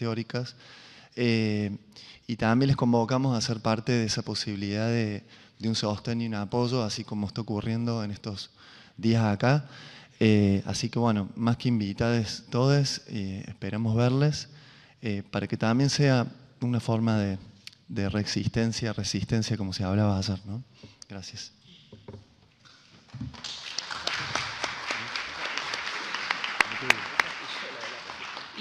teóricas. Eh, y también les convocamos a ser parte de esa posibilidad de, un sostén y un apoyo, así como está ocurriendo en estos días acá. Eh, así que bueno, más que invitados todos, esperemos eh, esperamos verles para que también sea una forma de, resistencia, resistencia como se hablaba ayer. ¿no? Gracias.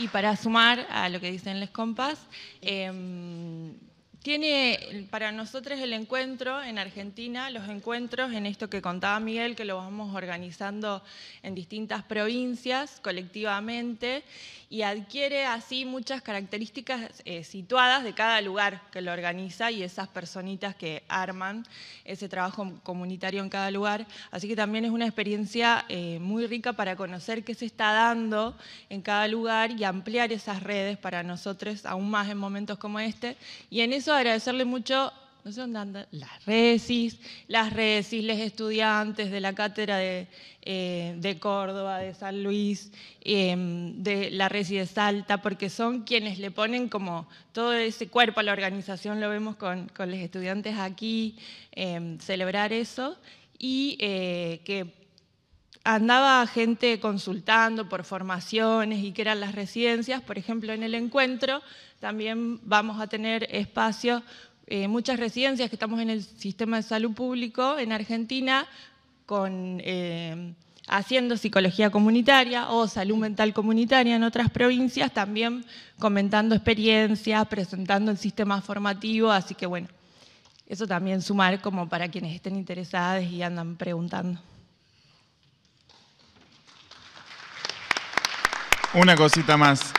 Y para sumar a lo que dicen las compas, em, tiene para nosotros el encuentro en Argentina, los encuentros en esto que contaba Miguel, que lo vamos organizando en distintas provincias colectivamente y adquiere así muchas características eh, situadas de cada lugar que lo organiza y esas personitas que arman ese trabajo comunitario en cada lugar. Así que también es una experiencia eh, muy rica para conocer qué se está dando en cada lugar y ampliar esas redes para nosotros aún más en momentos como este. Y en eso agradecerle mucho, no sé dónde las resis, las resis, los estudiantes de la cátedra de, eh, Córdoba, de San Luis, em, de la resis de Salta, porque son quienes le ponen como todo ese cuerpo a la organización, lo vemos con, los estudiantes aquí, em, celebrar eso y eh, que andaba gente consultando por formaciones y qué eran las residencias. Por ejemplo, en el encuentro también vamos a tener espacios, eh, muchas residencias que estamos en el sistema de salud público en Argentina con, eh, haciendo psicología comunitaria o salud mental comunitaria en otras provincias, también comentando experiencias, presentando el sistema formativo, así que bueno, eso también sumar como para quienes estén interesadas y andan preguntando. Una cosita más.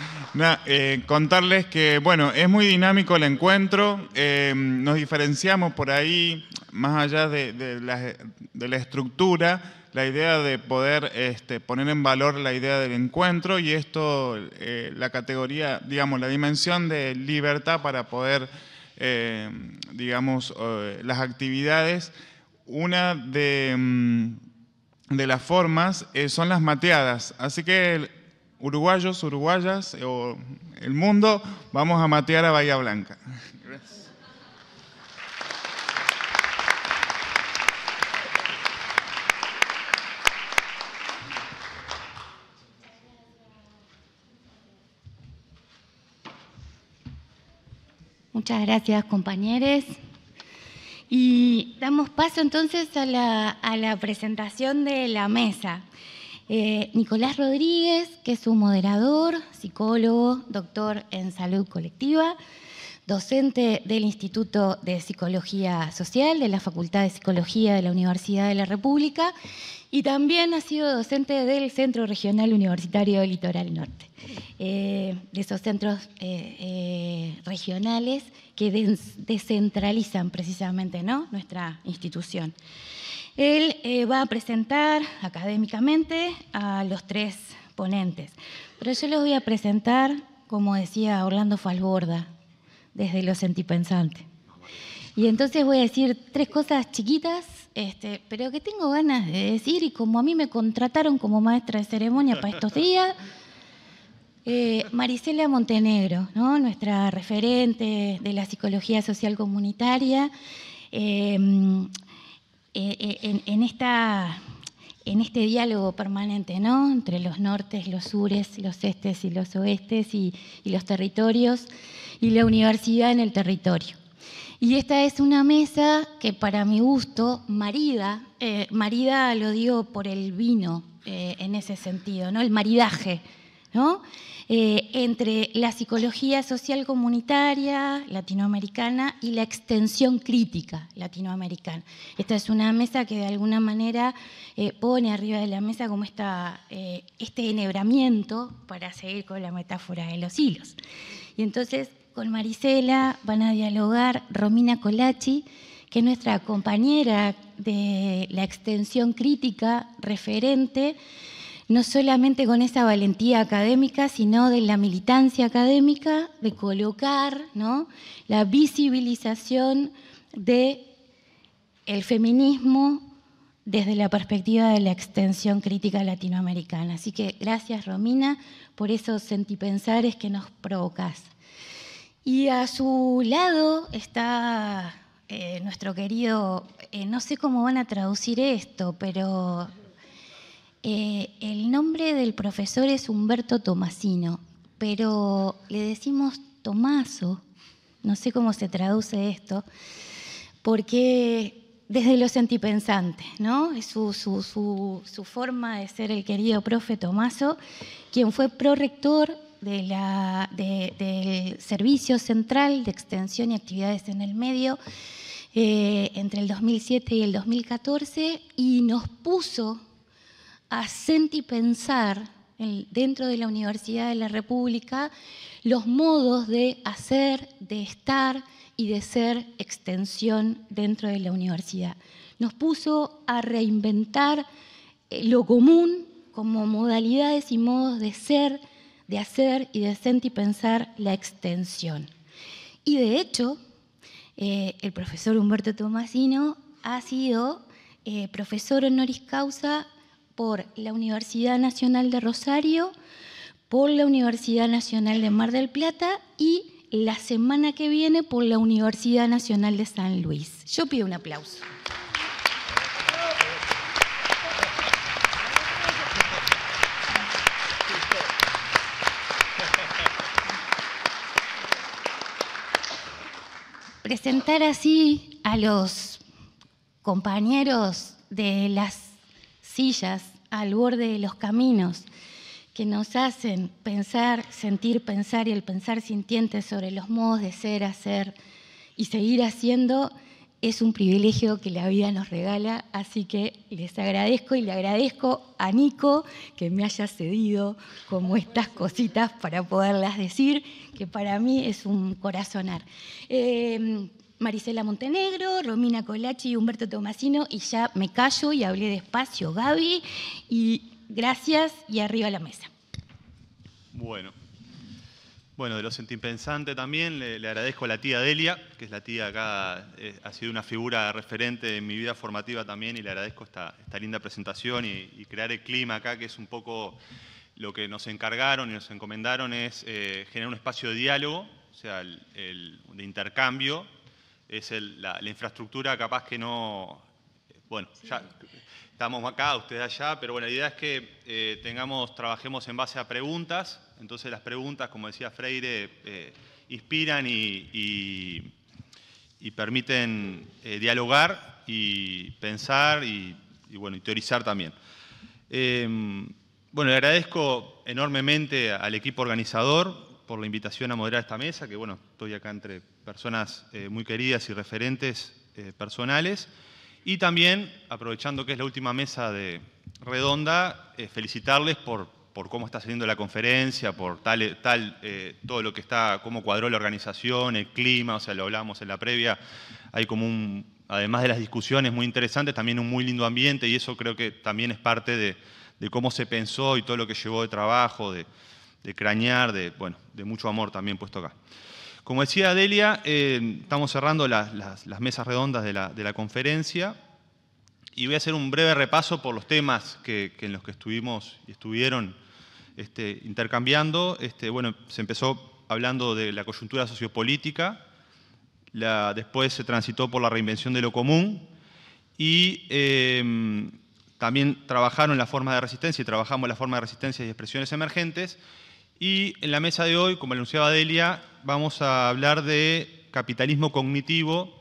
Eh, contarles que, bueno, es muy dinámico el encuentro, eh, nos diferenciamos por ahí, más allá de, la, estructura, la idea de poder este, poner en valor la idea del encuentro y esto, eh, la categoría, digamos, la dimensión de libertad para poder, digamos, las actividades. Una de, mm, de las formas son las mateadas, así que uruguayos, uruguayas eh, o el mundo, vamos a matear a Bahía Blanca. Muchas gracias, compañeros. Y damos paso entonces a la, a la presentación de la mesa. Eh, Nicolás Rodríguez, que es un moderador, psicólogo, doctor en salud colectiva, docente del Instituto de Psicología Social de la Facultad de Psicología de la Universidad de la República y también ha sido docente del Centro Regional Universitario Litoral Norte, eh, de esos centros eh, regionales que descentralizan precisamente nuestra institución. Él eh, va a presentar académicamente a los tres ponentes, pero yo los voy a presentar, como decía Orlando Falborda, desde los sentipensante. Y entonces voy a decir tres cosas chiquitas, este, pero que tengo ganas de decir, y como a mí me contrataron como maestra de ceremonia para estos días, eh, Marisela Montenegro, nuestra referente de la psicología social comunitaria, eh, eh, eh, en, esta, en este diálogo permanente, ¿no? Entre los nortes, los sures, los estes y los oestes y, los territorios y la universidad en el territorio. Y esta es una mesa que para mi gusto, marida, eh, marida lo digo por el vino en ese sentido, ¿no? El maridaje, ¿no? Eh, entre la psicología social comunitaria latinoamericana y la extensión crítica latinoamericana. Esta es una mesa que de alguna manera eh, pone arriba de la mesa como esta, eh, este enhebramiento para seguir con la metáfora de los hilos. Y entonces con Marisela van a dialogar Romina colachi que es nuestra compañera de la extensión crítica referente no solamente con esa valentía académica, sino de la militancia académica, de colocar ¿no? la visibilización del el feminismo desde la perspectiva de la extensión crítica latinoamericana. Así que gracias Romina por esos sentipensares que nos provocas. Y a su lado está eh, nuestro querido, eh, no sé cómo van a traducir esto, pero eh, el nombre del profesor es Humberto Tomasino, pero le decimos Tomaso, no sé cómo se traduce esto, porque desde los antipensantes, ¿no? Su, su, forma de ser el querido profe Tomaso, quien fue prorector del Servicio Central de Extensión y Actividades en el Medio eh, entre el 2007 y el 2014, y nos puso a pensar dentro de la Universidad de la República los modos de hacer, de estar y de ser extensión dentro de la universidad. Nos puso a reinventar eh, lo común como modalidades y modos de ser, de hacer y de pensar la extensión. Y de hecho, eh, el profesor Humberto Tomasino ha sido eh, profesor honoris causa por la Universidad Nacional de Rosario, por la Universidad Nacional de Mar del Plata y la semana que viene por la Universidad Nacional de San Luis. Yo pido un aplauso. Presentar así a los compañeros de las sillas, al borde de los caminos, que nos hacen pensar, sentir, pensar y el pensar sintiente sobre los modos de ser, hacer y seguir haciendo es un privilegio que la vida nos regala, así que les agradezco y le agradezco a Nico que me haya cedido como estas cositas para poderlas decir, que para mí es un corazonar. Eh, Marisela Montenegro, Romina Colachi, Humberto Tomasino, y ya me callo y hablé despacio, Gaby, y gracias y arriba a la mesa. Bueno. Bueno, de los pensante también, le, agradezco a la tía Delia, que es la tía acá, eh, ha sido una figura referente en mi vida formativa también, y le agradezco esta, linda presentación y, crear el clima acá, que es un poco lo que nos encargaron y nos encomendaron, es eh, generar un espacio de diálogo, o sea, de intercambio, es el, la, infraestructura capaz que no... Bueno, ya estamos acá, ustedes allá, pero bueno, la idea es que eh, tengamos, trabajemos en base a preguntas, entonces las preguntas, como decía Freire, eh, inspiran y, y, permiten eh, dialogar y pensar y, bueno, y teorizar también. bueno, le agradezco enormemente al equipo organizador, por la invitación a moderar esta mesa, que bueno, estoy acá entre personas eh, muy queridas y referentes eh, personales. Y también, aprovechando que es la última mesa de redonda, eh, felicitarles por, por, cómo está saliendo la conferencia, por tal, tal todo lo que está, cómo cuadró la organización, el clima, o sea, lo hablábamos en la previa, hay como un, además de las discusiones muy interesantes, también un muy lindo ambiente y eso creo que también es parte de, de cómo se pensó y todo lo que llevó de trabajo, de, de crañar, de, bueno, de mucho amor también puesto acá. Como decía Adelia eh, estamos cerrando las, mesas redondas de la, conferencia y voy a hacer un breve repaso por los temas que, en los que estuvimos y estuvieron este, intercambiando. Este, bueno, se empezó hablando de la coyuntura sociopolítica, la, después se transitó por la reinvención de lo común y em, también trabajaron la forma de resistencia y trabajamos la forma de resistencia y expresiones emergentes. Y en la mesa de hoy, como anunciaba Delia, vamos a hablar de capitalismo cognitivo,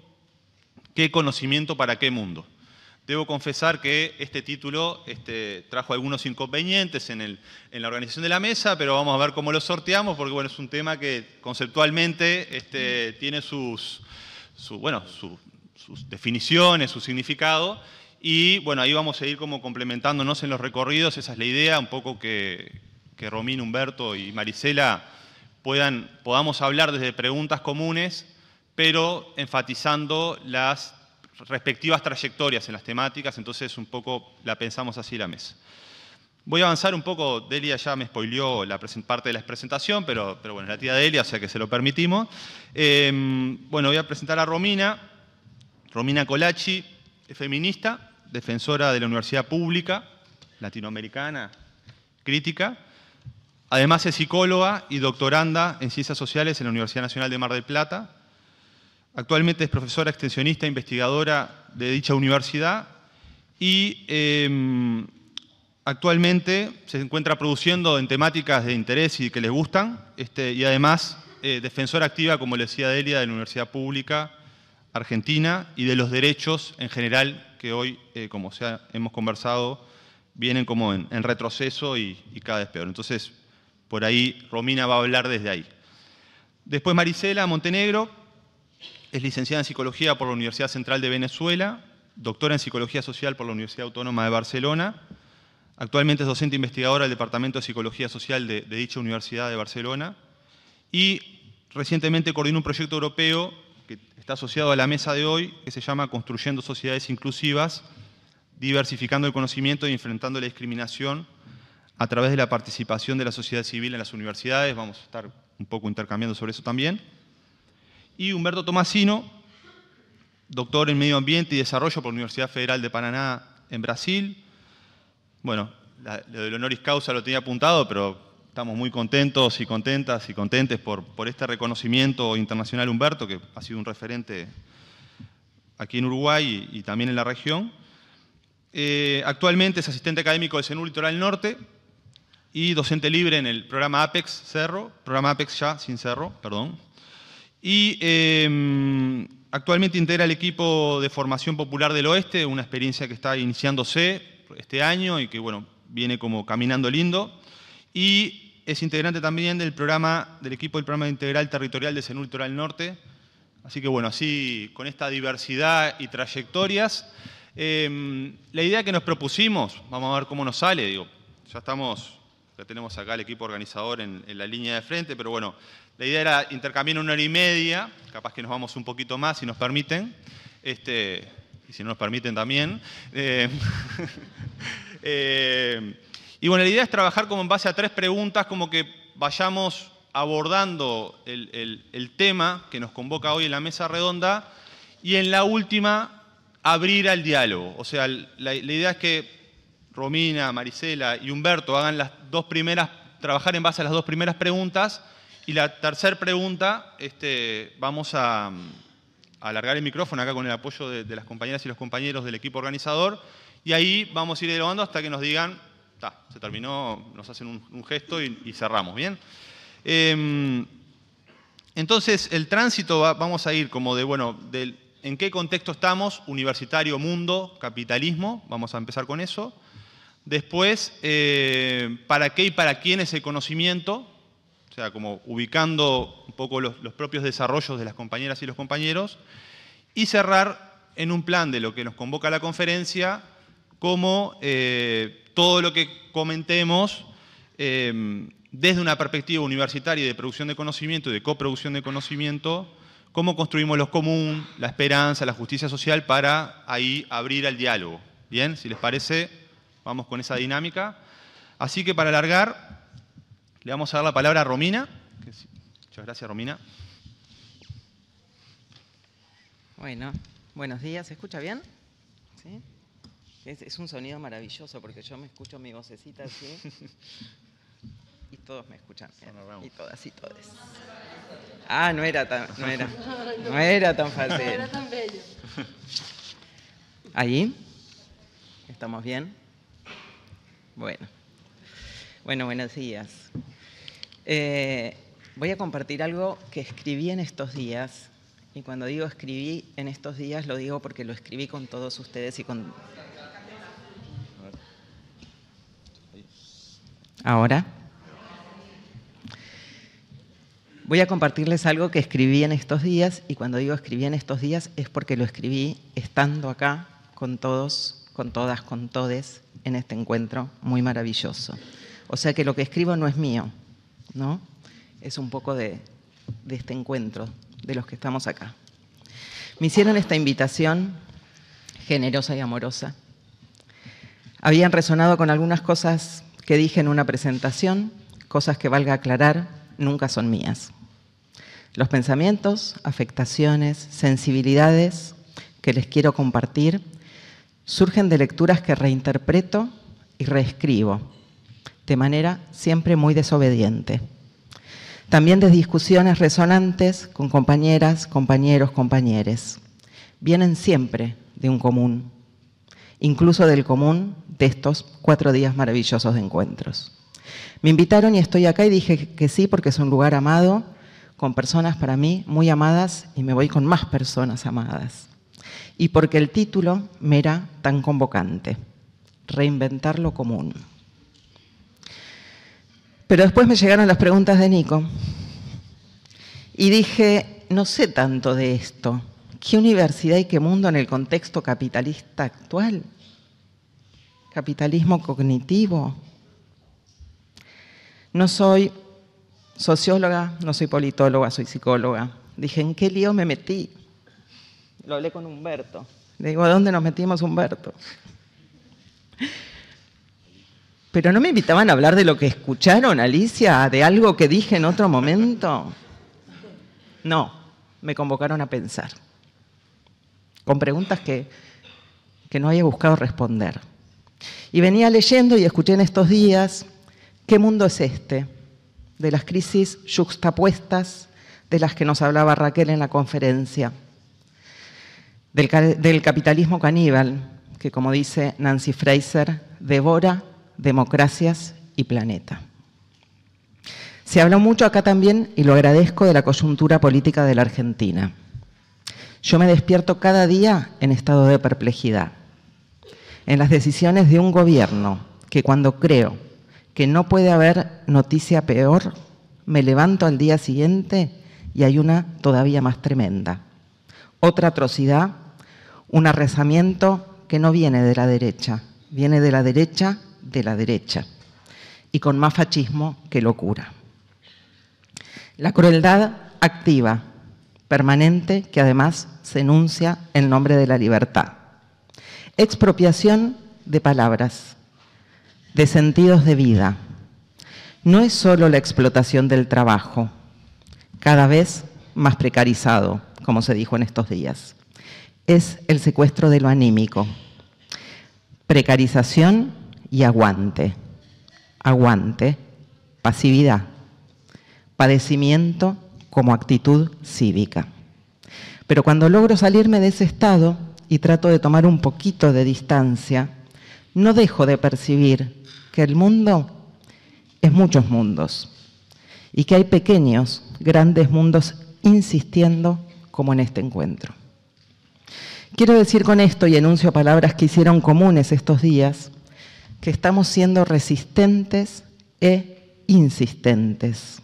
qué conocimiento para qué mundo. Debo confesar que este título este, trajo algunos inconvenientes en, la organización de la mesa, pero vamos a ver cómo lo sorteamos, porque bueno, es un tema que conceptualmente este, tiene sus, sus definiciones, su significado, y bueno, ahí vamos a ir como complementándonos en los recorridos, esa es la idea, un poco que, que Romín, Humberto y Marisela puedan, podamos hablar desde preguntas comunes, pero enfatizando las respectivas trayectorias en las temáticas, entonces un poco la pensamos así la mesa. Voy a avanzar un poco, Delia ya me spoileó la parte de la presentación, pero, pero bueno, es la tía Delia, o sea que se lo permitimos. Em, bueno, voy a presentar a Romina, Romina Colacci, feminista, defensora de la universidad pública, latinoamericana, crítica, Además es psicóloga y doctoranda en Ciencias Sociales en la Universidad Nacional de Mar del Plata. Actualmente es profesora extensionista e investigadora de dicha universidad y em, actualmente se encuentra produciendo en temáticas de interés y que les gustan este, y además eh, defensora activa, como le decía Delia, de la Universidad Pública Argentina y de los derechos en general que hoy, eh, como sea, hemos conversado, vienen como en, retroceso y, y cada vez peor. Entonces, por ahí Romina va a hablar desde ahí. Después Marisela Montenegro es licenciada en Psicología por la Universidad Central de Venezuela, doctora en Psicología Social por la Universidad Autónoma de Barcelona, actualmente es docente investigadora del Departamento de Psicología Social de, dicha Universidad de Barcelona y recientemente coordinó un proyecto europeo que está asociado a la mesa de hoy, que se llama Construyendo Sociedades Inclusivas, diversificando el conocimiento y enfrentando la discriminación a través de la participación de la sociedad civil en las universidades, vamos a estar un poco intercambiando sobre eso también. Y Humberto Tomasino, doctor en Medio Ambiente y Desarrollo por la Universidad Federal de Paraná en Brasil. Bueno, lo del honoris causa lo tenía apuntado, pero estamos muy contentos y contentas y contentes por, este reconocimiento internacional Humberto, que ha sido un referente aquí en Uruguay y, también en la región. Eh, actualmente es asistente académico de CENU Litoral Norte, y docente libre en el programa APEX Cerro, programa APEX ya sin Cerro, perdón. Y em, actualmente integra el equipo de formación popular del oeste, una experiencia que está iniciándose este año y que bueno, viene como caminando lindo. Y es integrante también del programa, del equipo del programa integral territorial de CENUR Litoral Norte. Así que bueno, así con esta diversidad y trayectorias, em, la idea que nos propusimos, vamos a ver cómo nos sale, digo, ya estamos que tenemos acá el equipo organizador en, la línea de frente, pero bueno, la idea era intercambiar una hora y media, capaz que nos vamos un poquito más si nos permiten, este, y si no nos permiten también. Eh, eh, y bueno, la idea es trabajar como en base a tres preguntas, como que vayamos abordando el, tema que nos convoca hoy en la mesa redonda, y en la última, abrir al diálogo. O sea, la idea es que Romina, Marisela y Humberto hagan las dos primeras, trabajar en base a las dos primeras preguntas. Y la tercera pregunta, este, vamos mm, a, alargar el micrófono acá con el apoyo de, las compañeras y los compañeros del equipo organizador. Y ahí vamos a ir dialogando hasta que nos digan, se terminó, nos hacen un, gesto y, cerramos, ¿bien? Em, entonces, el tránsito vamos a ir como de, bueno, del, en qué contexto estamos, universitario, mundo, capitalismo, vamos a empezar con eso. Después, eh, ¿para qué y para quién es el conocimiento? O sea, como ubicando un poco los, propios desarrollos de las compañeras y los compañeros. Y cerrar en un plan de lo que nos convoca la conferencia, como eh, todo lo que comentemos eh, desde una perspectiva universitaria de producción de conocimiento y de coproducción de conocimiento, cómo construimos los común, la esperanza, la justicia social para ahí abrir al diálogo. Bien, si les parece... Vamos con esa dinámica. Así que para alargar, le vamos a dar la palabra a Romina. Muchas gracias, Romina. Bueno, buenos días. ¿Se escucha bien? ¿Sí? Es, un sonido maravilloso porque yo me escucho mi vocecita así y todos me escuchan. y todas y todos. Ah, no era tan, era, no era tan fácil. era tan bello. ¿Ahí? ¿Estamos bien? Bueno, bueno buenos días. Eh, voy a compartir algo que escribí en estos días. Y cuando digo escribí en estos días, lo digo porque lo escribí con todos ustedes y con... Ahora. Voy a compartirles algo que escribí en estos días y cuando digo escribí en estos días es porque lo escribí estando acá con todos con todas, con todes, en este encuentro muy maravilloso. O sea que lo que escribo no es mío, ¿no? Es un poco de, de este encuentro, de los que estamos acá. Me hicieron esta invitación generosa y amorosa. Habían resonado con algunas cosas que dije en una presentación, cosas que valga aclarar, nunca son mías. Los pensamientos, afectaciones, sensibilidades que les quiero compartir surgen de lecturas que reinterpreto y reescribo, de manera siempre muy desobediente. También de discusiones resonantes con compañeras, compañeros, compañeres. Vienen siempre de un común, incluso del común de estos cuatro días maravillosos de encuentros. Me invitaron y estoy acá y dije que sí porque es un lugar amado, con personas para mí muy amadas y me voy con más personas amadas y porque el título me era tan convocante, Reinventar lo común. Pero después me llegaron las preguntas de Nico y dije, no sé tanto de esto, ¿qué universidad y qué mundo en el contexto capitalista actual? Capitalismo cognitivo. No soy socióloga, no soy politóloga, soy psicóloga. Dije, ¿en qué lío me metí? Lo hablé con Humberto. Le digo, ¿a dónde nos metimos, Humberto? Pero no me invitaban a hablar de lo que escucharon, Alicia, de algo que dije en otro momento. No, me convocaron a pensar, con preguntas que, que no había buscado responder. Y venía leyendo y escuché en estos días, ¿qué mundo es este? De las crisis yuxtapuestas de las que nos hablaba Raquel en la conferencia del, capitalismo caníbal que, como dice Nancy Fraser, devora democracias y planeta. Se habló mucho acá también, y lo agradezco, de la coyuntura política de la Argentina. Yo me despierto cada día en estado de perplejidad, en las decisiones de un gobierno que cuando creo que no puede haber noticia peor, me levanto al día siguiente y hay una todavía más tremenda. Otra atrocidad, un arrezamiento que no viene de la derecha, viene de la derecha de la derecha, y con más fascismo que locura. La crueldad activa, permanente, que además se enuncia en nombre de la libertad. Expropiación de palabras, de sentidos de vida. No es solo la explotación del trabajo, cada vez más precarizado como se dijo en estos días. Es el secuestro de lo anímico. Precarización y aguante. Aguante, pasividad. Padecimiento como actitud cívica. Pero cuando logro salirme de ese estado y trato de tomar un poquito de distancia, no dejo de percibir que el mundo es muchos mundos y que hay pequeños, grandes mundos insistiendo como en este encuentro. Quiero decir con esto, y enuncio palabras que hicieron comunes estos días, que estamos siendo resistentes e insistentes,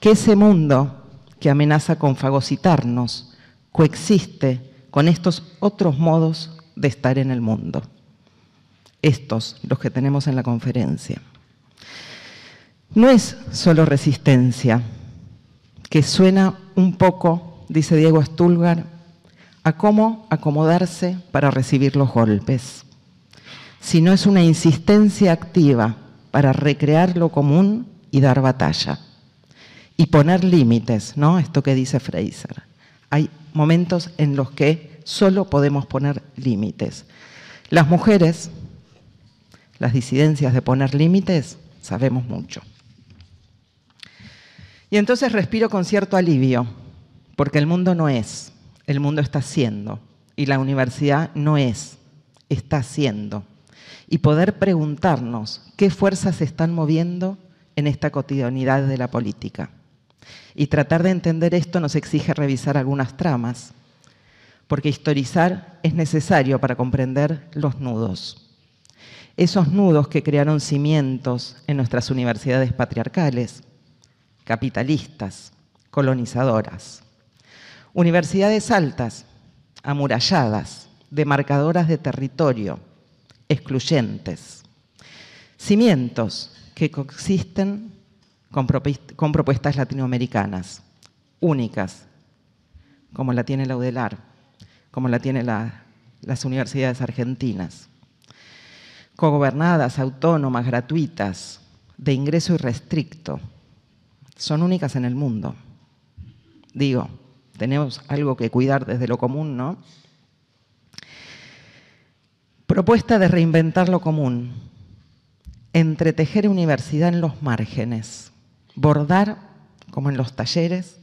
que ese mundo que amenaza con fagocitarnos coexiste con estos otros modos de estar en el mundo, estos los que tenemos en la conferencia. No es solo resistencia, que suena un poco dice Diego Stulgar, a cómo acomodarse para recibir los golpes. Si no es una insistencia activa para recrear lo común y dar batalla. Y poner límites, ¿no? Esto que dice Fraser. Hay momentos en los que solo podemos poner límites. Las mujeres, las disidencias de poner límites, sabemos mucho. Y entonces respiro con cierto alivio porque el mundo no es, el mundo está siendo. Y la universidad no es, está siendo. Y poder preguntarnos qué fuerzas se están moviendo en esta cotidianidad de la política. Y tratar de entender esto nos exige revisar algunas tramas, porque historizar es necesario para comprender los nudos. Esos nudos que crearon cimientos en nuestras universidades patriarcales, capitalistas, colonizadoras. Universidades altas, amuralladas, demarcadoras de territorio, excluyentes. Cimientos que coexisten con propuestas latinoamericanas, únicas, como la tiene la UDELAR, como la tienen las universidades argentinas, cogobernadas, autónomas, gratuitas, de ingreso irrestricto, son únicas en el mundo. Digo, tenemos algo que cuidar desde lo común, ¿no? Propuesta de reinventar lo común, entretejer universidad en los márgenes, bordar como en los talleres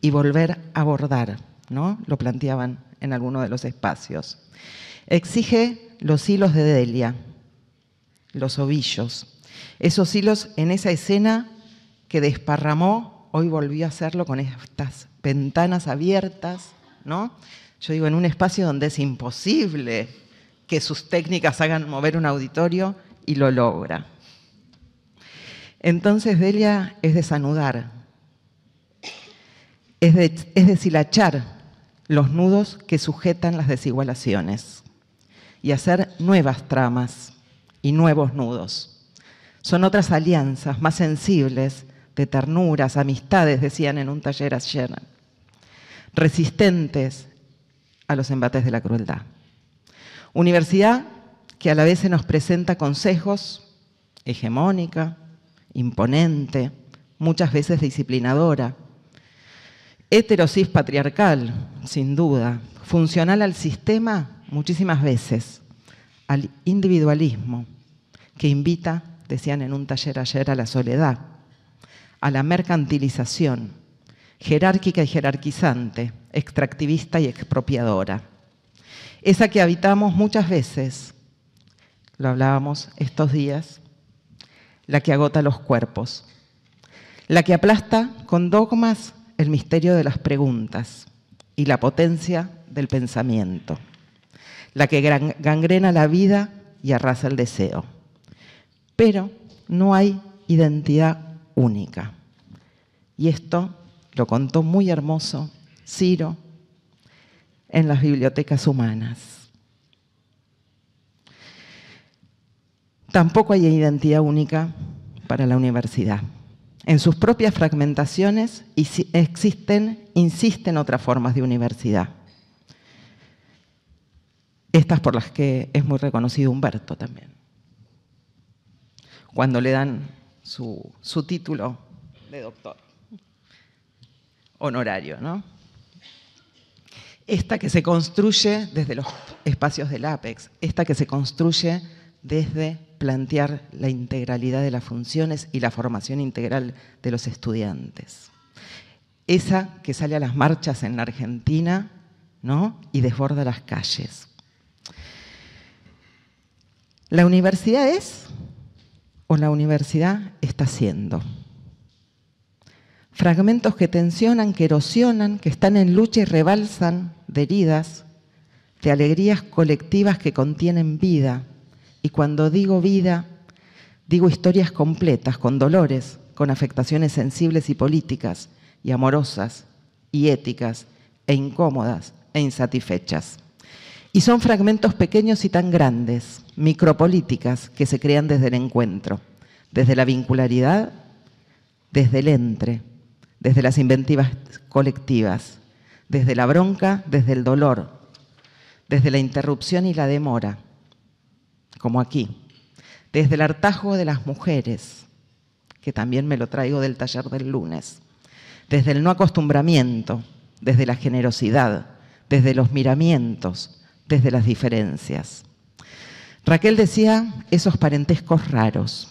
y volver a bordar, ¿no? Lo planteaban en alguno de los espacios. Exige los hilos de Delia, los ovillos, esos hilos en esa escena que desparramó hoy volvió a hacerlo con estas ventanas abiertas, ¿no? Yo digo, en un espacio donde es imposible que sus técnicas hagan mover un auditorio y lo logra. Entonces, Delia es desanudar, es deshilachar los nudos que sujetan las desigualaciones y hacer nuevas tramas y nuevos nudos. Son otras alianzas más sensibles de ternuras, amistades, decían en un taller ayer, resistentes a los embates de la crueldad. Universidad que a la vez se nos presenta consejos, hegemónica, imponente, muchas veces disciplinadora, heterosis patriarcal, sin duda, funcional al sistema muchísimas veces, al individualismo, que invita, decían en un taller ayer, a la soledad, a la mercantilización, jerárquica y jerarquizante, extractivista y expropiadora. Esa que habitamos muchas veces, lo hablábamos estos días, la que agota los cuerpos, la que aplasta con dogmas el misterio de las preguntas y la potencia del pensamiento, la que gangrena la vida y arrasa el deseo. Pero no hay identidad única. Y esto lo contó muy hermoso Ciro en las bibliotecas humanas. Tampoco hay identidad única para la universidad. En sus propias fragmentaciones existen, insisten otras formas de universidad. Estas por las que es muy reconocido Humberto también. Cuando le dan su, título de doctor honorario, ¿no? Esta que se construye desde los espacios del APEX, esta que se construye desde plantear la integralidad de las funciones y la formación integral de los estudiantes. Esa que sale a las marchas en la Argentina ¿no? y desborda las calles. La universidad es o la universidad está haciendo. Fragmentos que tensionan, que erosionan, que están en lucha y rebalsan de heridas, de alegrías colectivas que contienen vida. Y cuando digo vida, digo historias completas, con dolores, con afectaciones sensibles y políticas, y amorosas, y éticas, e incómodas, e insatisfechas. Y son fragmentos pequeños y tan grandes, micropolíticas, que se crean desde el encuentro, desde la vincularidad, desde el entre, desde las inventivas colectivas, desde la bronca, desde el dolor, desde la interrupción y la demora, como aquí, desde el hartazgo de las mujeres, que también me lo traigo del taller del lunes, desde el no acostumbramiento, desde la generosidad, desde los miramientos, desde las diferencias. Raquel decía esos parentescos raros.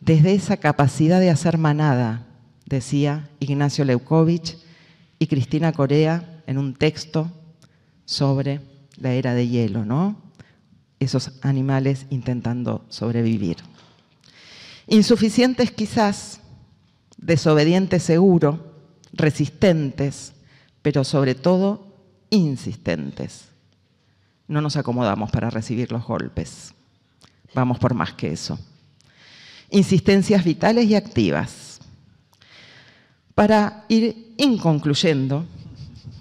Desde esa capacidad de hacer manada, decía Ignacio Leukovich y Cristina Corea en un texto sobre la era de hielo, ¿no? Esos animales intentando sobrevivir. Insuficientes quizás, desobedientes seguro, resistentes, pero sobre todo insistentes no nos acomodamos para recibir los golpes. Vamos por más que eso. Insistencias vitales y activas. Para ir inconcluyendo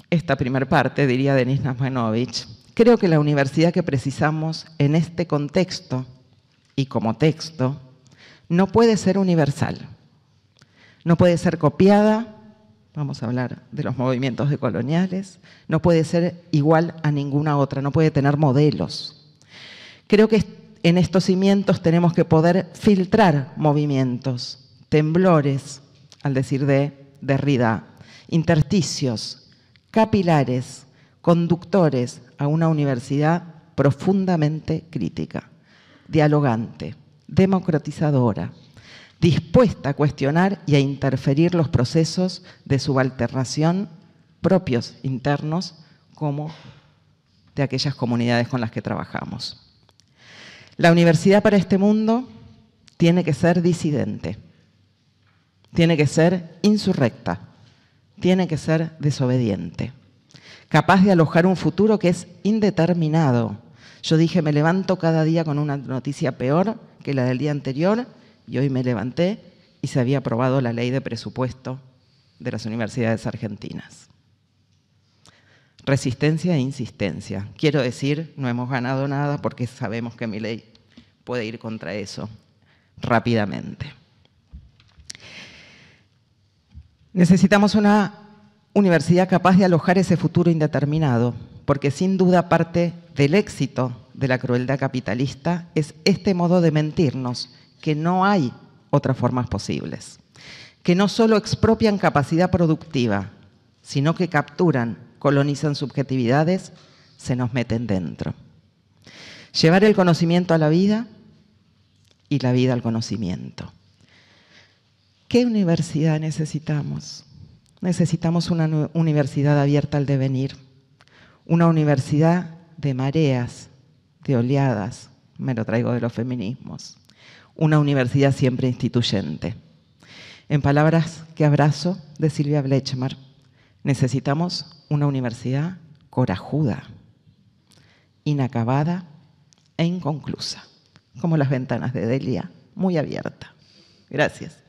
esta primera parte, diría Denis Nasmanovich, creo que la universidad que precisamos en este contexto y como texto no puede ser universal, no puede ser copiada vamos a hablar de los movimientos decoloniales, no puede ser igual a ninguna otra, no puede tener modelos. Creo que en estos cimientos tenemos que poder filtrar movimientos, temblores, al decir de Derrida, intersticios, capilares, conductores a una universidad profundamente crítica, dialogante, democratizadora, dispuesta a cuestionar y a interferir los procesos de subalternación propios internos como de aquellas comunidades con las que trabajamos. La universidad para este mundo tiene que ser disidente, tiene que ser insurrecta, tiene que ser desobediente, capaz de alojar un futuro que es indeterminado. Yo dije, me levanto cada día con una noticia peor que la del día anterior y hoy me levanté y se había aprobado la ley de presupuesto de las universidades argentinas. Resistencia e insistencia. Quiero decir, no hemos ganado nada porque sabemos que mi ley puede ir contra eso rápidamente. Necesitamos una universidad capaz de alojar ese futuro indeterminado, porque sin duda parte del éxito de la crueldad capitalista es este modo de mentirnos que no hay otras formas posibles, que no solo expropian capacidad productiva, sino que capturan, colonizan subjetividades, se nos meten dentro. Llevar el conocimiento a la vida y la vida al conocimiento. ¿Qué universidad necesitamos? Necesitamos una universidad abierta al devenir, una universidad de mareas, de oleadas, me lo traigo de los feminismos, una universidad siempre instituyente. En palabras que abrazo de Silvia Blechmar, necesitamos una universidad corajuda, inacabada e inconclusa, como las ventanas de Delia, muy abierta. Gracias.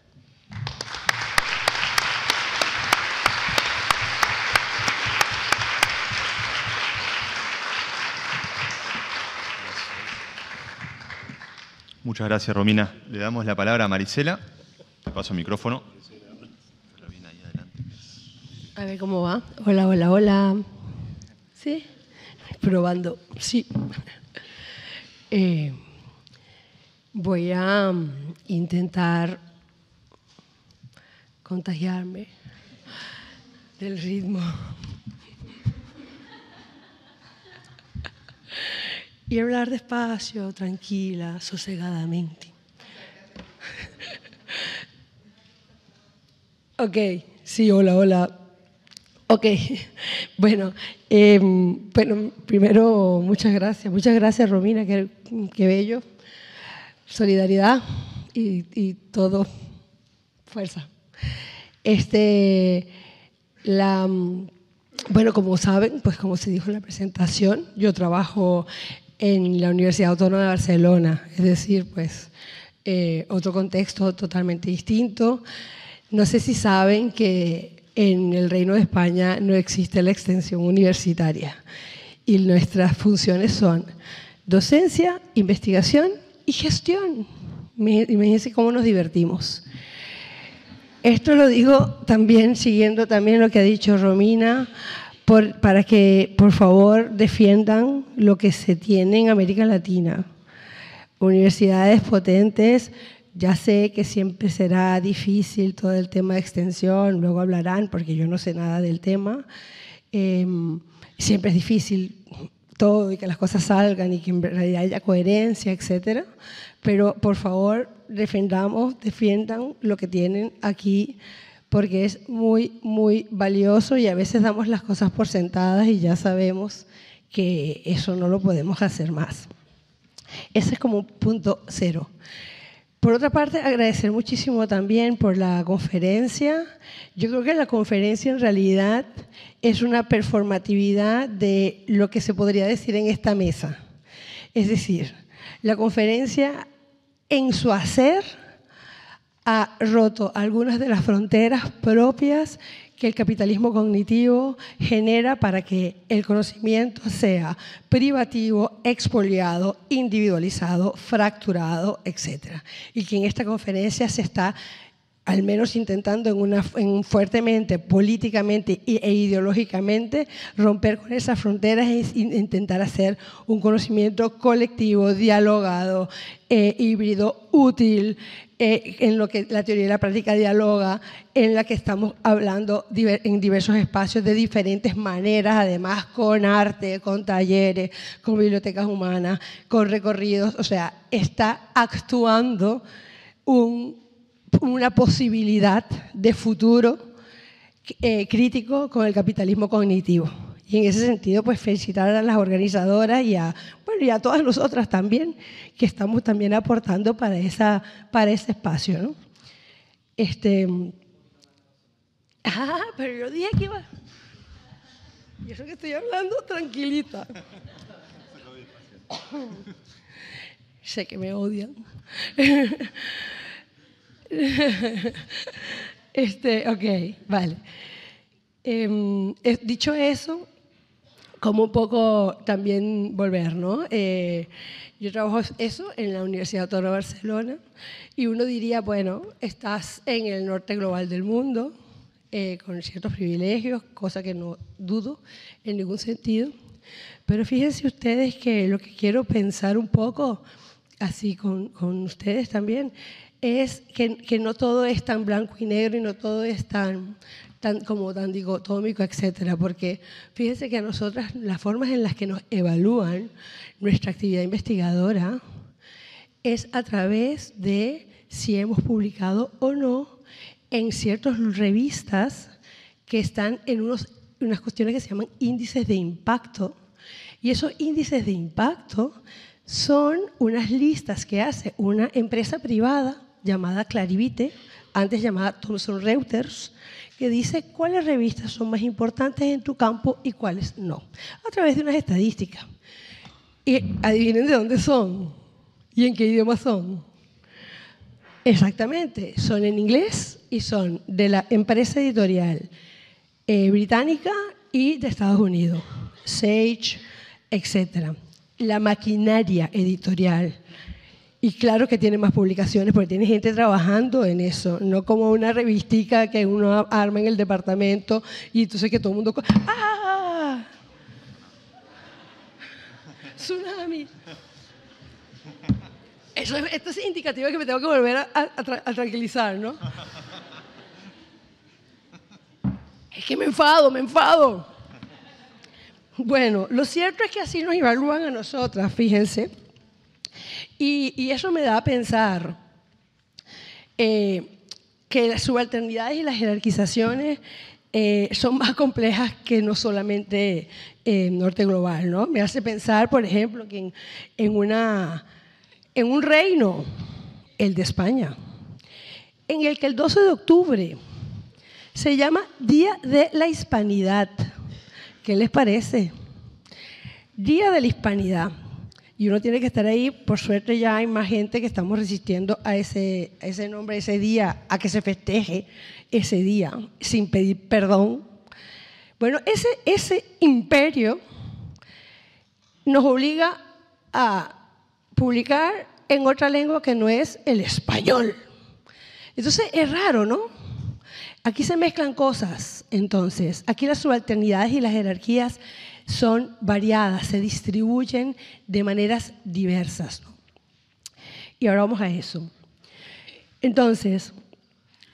Muchas gracias, Romina. Le damos la palabra a Marisela. Te paso el micrófono. A ver cómo va. Hola, hola, hola. ¿Sí? Probando. Sí. Eh, voy a mm, intentar contagiarme del ritmo y hablar despacio, tranquila, sosegadamente. ok, sí, hola, hola. Ok, bueno, em, bueno, primero muchas gracias, muchas gracias Romina, qué, qué bello, solidaridad y, y, todo, fuerza. Este, la, bueno, como saben, pues como se dijo en la presentación, yo trabajo en la Universidad Autónoma de Barcelona, es decir, pues eh, otro contexto totalmente distinto. No sé si saben que en el Reino de España no existe la extensión universitaria y nuestras funciones son docencia, investigación y gestión. Imagínense cómo nos divertimos. Esto lo digo también siguiendo también lo que ha dicho Romina para que, por favor, defiendan lo que se tiene en América Latina. Universidades potentes, ya sé que siempre será difícil todo el tema de extensión, luego hablarán porque yo no sé nada del tema. Em, siempre es difícil todo y que las cosas salgan y que en realidad haya coherencia, etcétera. Pero por favor, defendamos, defiendan lo que tienen aquí porque es muy, muy valioso y a veces damos las cosas por sentadas y ya sabemos que eso no lo podemos hacer más. Ese es como un punto cero. Por otra parte, agradecer muchísimo también por la conferencia. Yo creo que la conferencia en realidad es una performatividad de lo que se podría decir en esta mesa. Es decir, la conferencia en su hacer ha roto algunas de las fronteras propias que el capitalismo cognitivo genera para que el conocimiento sea privativo, expoliado, individualizado, fracturado, etc. Y que en esta conferencia se está al menos intentando en una, fuertemente, políticamente e ideológicamente, romper con esas fronteras e intentar hacer un conocimiento colectivo, dialogado, eh, híbrido, útil, eh, en lo que la teoría y la práctica dialoga, en la que estamos hablando en diversos espacios de diferentes maneras, además con arte, con talleres, con bibliotecas humanas, con recorridos, o sea, está actuando una posibilidad de futuro eh, crítico con el capitalismo cognitivo. Y en ese sentido, pues felicitar a las organizadoras y a, bueno, y a todas nosotras también, que estamos también aportando para, esa, para ese espacio. Este, ah, pero yo dije que iba... Y eso que estoy hablando tranquilita. sé que me odian. este, ok, vale. Em, eh, dicho eso, como un poco también volver, ¿no? Eh, yo trabajo eso en la Universidad Autónoma de Barcelona y uno diría, bueno, estás en el norte global del mundo, eh, con ciertos privilegios, cosa que no dudo en ningún sentido, pero fíjense ustedes que lo que quiero pensar un poco, así con, ustedes también, es que, no todo es tan blanco y negro y no todo es tan como tan dicotómico, etcétera, porque fíjense que a nosotras las formas en las que nos evalúan nuestra actividad investigadora es a través de si hemos publicado o no en ciertas revistas que están en unas cuestiones que se llaman índices de impacto. Y esos índices de impacto son unas listas que hace una empresa privada llamada Clarivite, antes llamada Thomson Reuters, que dice cuáles revistas son más importantes en tu campo y cuáles no, a través de unas estadísticas. Y adivinen de dónde son y en qué idioma son. Exactamente, son en inglés y son de la empresa editorial eh, británica y de Estados Unidos, Sage, etc. La maquinaria editorial y claro que tiene más publicaciones porque tiene gente trabajando en eso, no como una revistica que uno arma en el departamento y entonces que todo el mundo... ¡Ah! ¡Tsunami! esto es indicativo de que me tengo que volver a tranquilizar, ¿no? Es que me enfado, me enfado. Bueno, lo cierto es que así nos evalúan a nosotras, fíjense. Y, eso me da a pensar eh, que las subalternidades y las jerarquizaciones eh, son más complejas que no solamente el eh, norte global, ¿no? Me hace pensar, por ejemplo, que en, una, en un reino, el de España, en el que el 12 de octubre se llama Día de la Hispanidad. ¿Qué les parece? Día de la Hispanidad y uno tiene que estar ahí. Por suerte ya hay más gente que estamos resistiendo a ese, nombre, ese día, a que se festeje ese día sin pedir perdón. Bueno, ese, ese imperio nos obliga a publicar en otra lengua que no es el español. Entonces es raro, ¿no? Aquí se mezclan cosas, entonces. Aquí las subalternidades y las jerarquías son variadas, se distribuyen de maneras diversas. Y ahora vamos a eso. Entonces,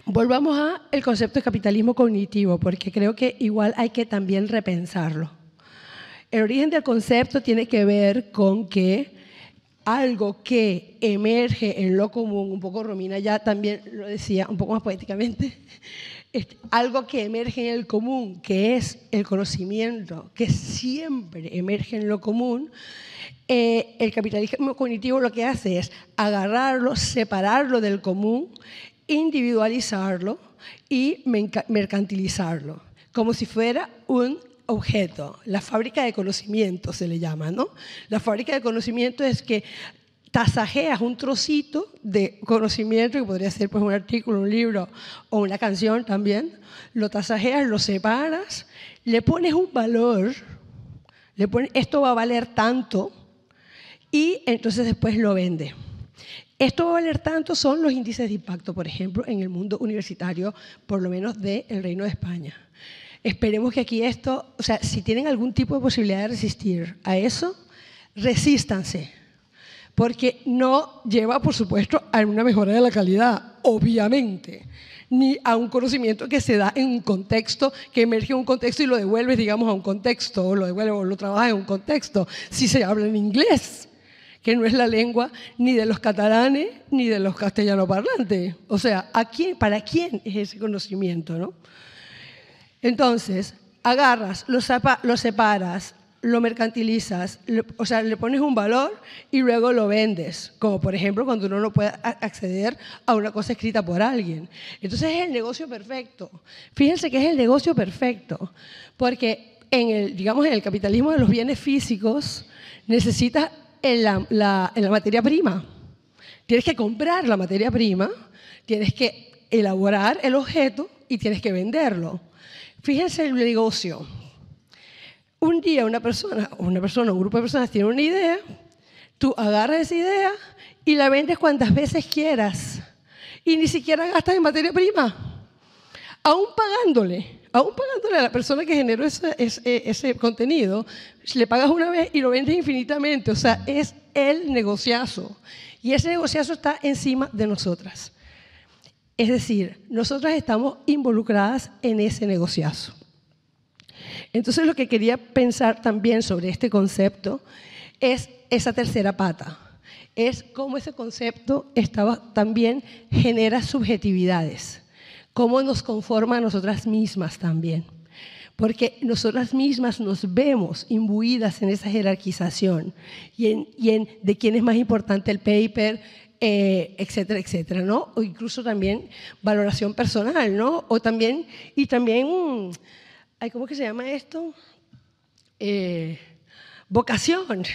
volvamos al concepto de capitalismo cognitivo, porque creo que igual hay que también repensarlo. El origen del concepto tiene que ver con que algo que emerge en lo común, un poco Romina ya también lo decía un poco más poéticamente, algo que emerge en el común, que es el conocimiento, que siempre emerge en lo común, eh, el capitalismo cognitivo lo que hace es agarrarlo, separarlo del común, individualizarlo y mercantilizarlo, como si fuera un objeto, la fábrica de conocimiento se le llama, ¿no? La fábrica de conocimiento es que tasajeas un trocito de conocimiento, que podría ser pues, un artículo, un libro o una canción también, lo tasajeas, lo separas, le pones un valor, le pones, esto va a valer tanto, y entonces después lo vende. Esto va a valer tanto son los índices de impacto, por ejemplo, en el mundo universitario, por lo menos del el Reino de España. Esperemos que aquí esto, o sea, si tienen algún tipo de posibilidad de resistir a eso, resístanse porque no lleva, por supuesto, a una mejora de la calidad, obviamente, ni a un conocimiento que se da en un contexto, que emerge en un contexto y lo devuelves, digamos, a un contexto, o lo devuelves o lo trabajas en un contexto, si se habla en inglés, que no es la lengua ni de los catalanes ni de los parlantes. O sea, ¿para quién es ese conocimiento? ¿no? Entonces, agarras, lo, separas, lo mercantilizas, o sea, le pones un valor y luego lo vendes, como por ejemplo cuando uno no puede acceder a una cosa escrita por alguien. Entonces es el negocio perfecto. Fíjense que es el negocio perfecto, porque en el, digamos, en el capitalismo de los bienes físicos necesitas en la materia prima. Tienes que comprar la materia prima, tienes que elaborar el objeto y tienes que venderlo. Fíjense el negocio. Un día una persona, una persona, un grupo de personas tiene una idea, tú agarras esa idea y la vendes cuantas veces quieras y ni siquiera gastas en materia prima, aún pagándole. Aún pagándole a la persona que generó ese, ese contenido, le pagas una vez y lo vendes infinitamente. O sea, es el negociazo. Y ese negociazo está encima de nosotras. Es decir, nosotras estamos involucradas en ese negociazo. Entonces lo que quería pensar también sobre este concepto es esa tercera pata, es cómo ese concepto también genera subjetividades, cómo nos conforma a nosotras mismas también, porque nosotras mismas nos vemos imbuidas en esa jerarquización y en, de quién es más importante el paper, eh, etcétera, etcétera, ¿no? O incluso también valoración personal, ¿no? O también, y también hay ¿Cómo que se llama esto? Eh, vocación.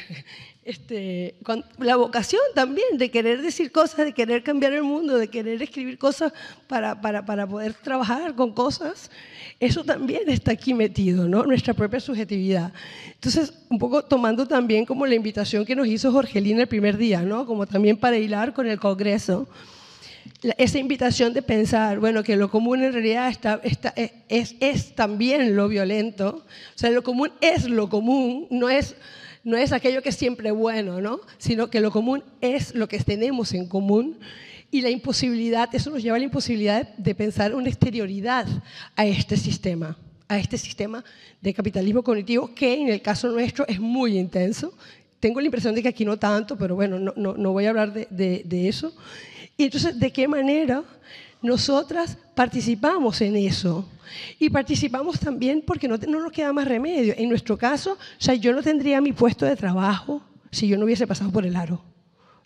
Este, la vocación también de querer decir cosas, de querer cambiar el mundo, de querer escribir cosas para, para, para poder trabajar con cosas, eso también está aquí metido, ¿no? nuestra propia subjetividad. Entonces, un poco tomando también como la invitación que nos hizo Jorgelina el primer día, ¿no? como también para hilar con el Congreso esa invitación de pensar, bueno, que lo común en realidad está, eh, es, es, también lo violento, o sea, lo común es lo común, no es, no es aquello que es siempre bueno, ¿no? sino que lo común es lo que tenemos en común y la imposibilidad, eso nos lleva a la imposibilidad de, pensar una exterioridad a este sistema a este sistema de capitalismo cognitivo que en el caso nuestro es muy intenso. Tengo la impresión de que aquí no tanto, pero bueno, no, no, no voy a hablar de, de, de eso. Y entonces, ¿de qué manera nosotras participamos en eso? Y participamos también porque no, nos queda más remedio. En nuestro caso, yo no tendría mi puesto de trabajo si yo no hubiese pasado por el aro.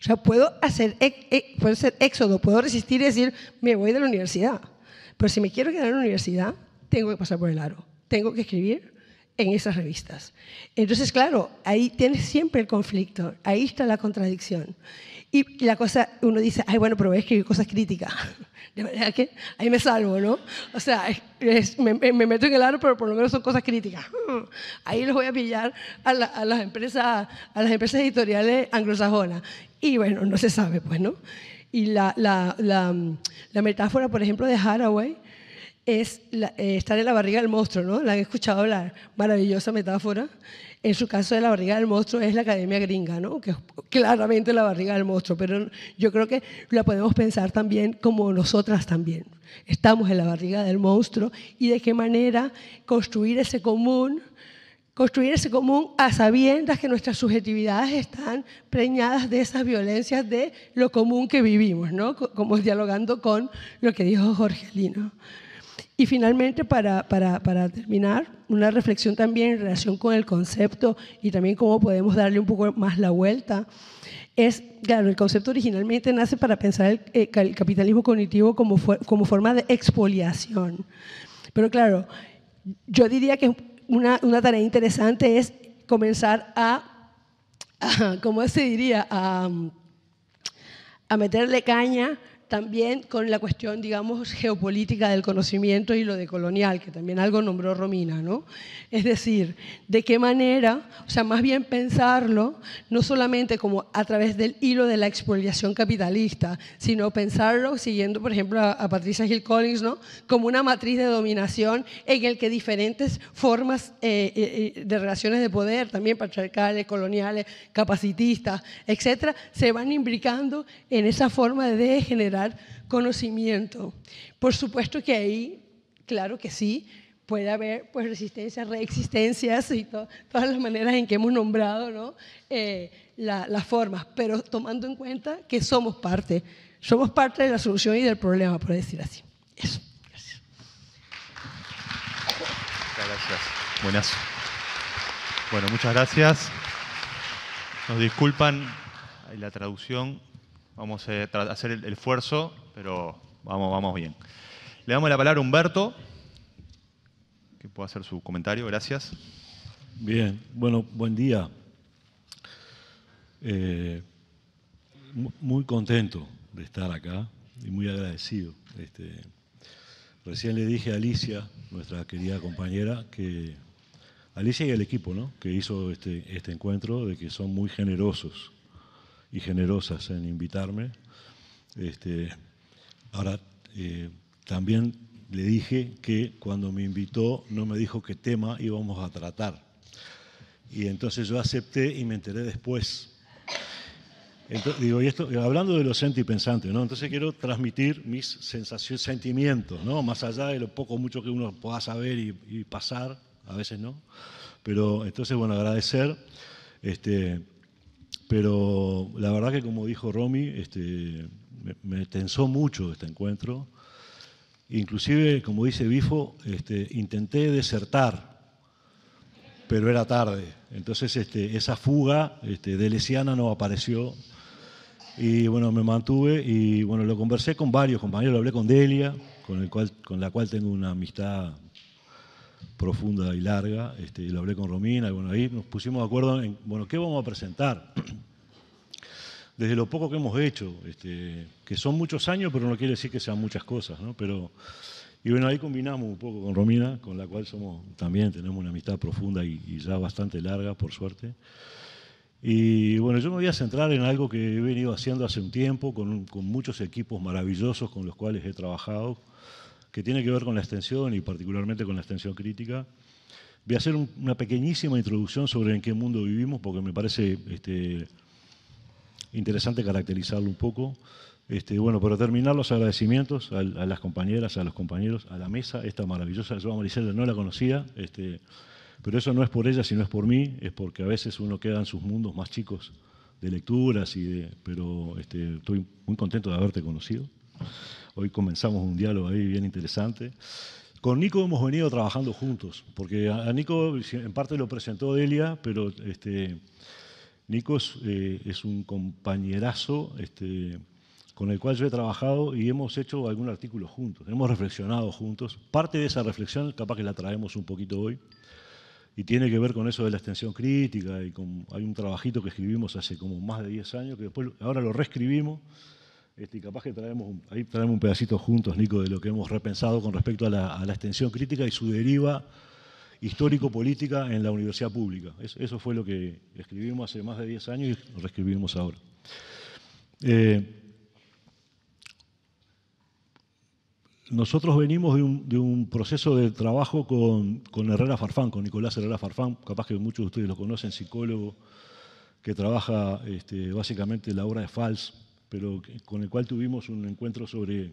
O sea, puedo hacer, eh, puedo hacer éxodo, puedo resistir y decir, me voy de la universidad. Pero si me quiero quedar en la universidad, tengo que pasar por el aro. Tengo que escribir, en esas revistas. Entonces, claro, ahí tienes siempre el conflicto, ahí está la contradicción. Y la cosa, uno dice, ay, bueno, pero voy a escribir cosas críticas. De manera que ahí me salvo, ¿no? O sea, me, meto en el aro, pero por lo menos son cosas críticas. Ahí los voy a pillar a, las, empresas, a las empresas editoriales anglosajonas. Y bueno, no se sabe, pues, ¿no? Y la, la, la metáfora, por ejemplo, de Haraway, es eh, estar en la barriga del monstruo, ¿no? La he escuchado hablar, maravillosa metáfora. En su caso de la barriga del monstruo es la academia gringa, ¿no? Que es claramente la barriga del monstruo, pero yo creo que la podemos pensar también como nosotras también. Estamos en la barriga del monstruo y de qué manera construir ese común, construir ese común a sabiendas que nuestras subjetividades están preñadas de esas violencias de lo común que vivimos, ¿no? Como dialogando con lo que dijo Jorge Lino. Y finalmente, para, para, terminar, una reflexión también en relación con el concepto y también cómo podemos darle un poco más la vuelta, es, claro, el concepto originalmente nace para pensar el, eh, capitalismo cognitivo como, como forma de expoliación. Pero claro, yo diría que una, una tarea interesante es comenzar a, a ¿cómo se diría?, a, a meterle caña también con la cuestión, digamos, geopolítica del conocimiento y lo de colonial, que también algo nombró Romina, ¿no? Es decir, de qué manera, o sea, más bien pensarlo no solamente como a través del hilo de la expoliación capitalista, sino pensarlo siguiendo, por ejemplo, a, Patricia Gil Collins, ¿no? Como una matriz de dominación en el que diferentes formas eh, eh, eh, de relaciones de poder, también patriarcales, coloniales, capacitistas, etcétera, se van imbricando en esa forma de generar conocimiento. Por supuesto que ahí, claro que sí, puede haber pues, resistencias, reexistencias y todas las maneras en que hemos nombrado eh, las formas, pero tomando en cuenta que somos parte, somos parte de la solución y del problema, por decir así. Eso. Gracias. Gracias. Buenas. Bueno, muchas gracias. Nos disculpan la traducción. Vamos eh, a hacer el esfuerzo, pero vamos, vamos bien. Le damos la palabra a Humberto, que pueda hacer su comentario. Gracias. Bien, bueno, buen día. Eh, muy contento de estar acá y muy agradecido. Este, recién le dije a Alicia, nuestra querida compañera, que Alicia y el equipo, ¿no? Que hizo este, este encuentro, de que son muy generosos y generosas en invitarme. Este, ahora, eh, también le dije que cuando me invitó no me dijo qué tema íbamos a tratar. Y entonces yo acepté y me enteré después. digo, y esto, hablando de lo y ¿no? Entonces quiero transmitir mis sensaciones, sentimientos, ¿no? Más allá de lo poco o mucho que uno pueda saber y, y, pasar, a veces no. Pero entonces, bueno, agradecer. Este, pero la verdad que como dijo Romy, este, me, tensó mucho este encuentro. Inclusive, como dice Bifo, este, intenté desertar, pero era tarde. Entonces este, esa fuga este, de Lesiana no apareció. Y bueno, me mantuve y bueno, lo conversé con varios compañeros, lo hablé con Delia, con, el cual, con la cual tengo una amistad profunda y larga, este, y lo hablé con Romina, y bueno, ahí nos pusimos de acuerdo en, bueno, ¿qué vamos a presentar? Desde lo poco que hemos hecho, este, que son muchos años, pero no quiere decir que sean muchas cosas, ¿no? Pero, y bueno, ahí combinamos un poco con Romina, con la cual somos también, tenemos una amistad profunda y, ya bastante larga, por suerte. Y bueno, yo me voy a centrar en algo que he venido haciendo hace un tiempo, con muchos equipos maravillosos con los cuales he trabajado, que tiene que ver con la extensión y particularmente con la extensión crítica. Voy a hacer una pequeñísima introducción sobre en qué mundo vivimos porque me parece este, interesante caracterizarlo un poco. Este, bueno, para terminar, los agradecimientos a, las compañeras, a los compañeros, a la mesa, esta maravillosa. Yo a Maricela no la conocía, este, pero eso no es por ella, sino es por mí, es porque a veces uno queda en sus mundos más chicos de lecturas, y de, pero este, estoy muy contento de haberte conocido. Hoy comenzamos un diálogo ahí bien interesante. Con Nico hemos venido trabajando juntos, porque a Nico en parte lo presentó Delia, pero este, Nico eh, es, un compañerazo este, con el cual yo he trabajado y hemos hecho algún artículo juntos, hemos reflexionado juntos. Parte de esa reflexión capaz que la traemos un poquito hoy y tiene que ver con eso de la extensión crítica y hay un trabajito que escribimos hace como más de 10 años que después ahora lo reescribimos este, y capaz que traemos un, ahí traemos un pedacito juntos, Nico, de lo que hemos repensado con respecto a la, extensión crítica y su deriva histórico-política en la universidad pública. eso fue lo que escribimos hace más de 10 años y lo reescribimos ahora. Eh, nosotros venimos de un, proceso de trabajo con, Herrera Farfán, con Nicolás Herrera Farfán, capaz que muchos de ustedes lo conocen, psicólogo, que trabaja este, básicamente la obra de Fals, pero con el cual tuvimos un encuentro sobre,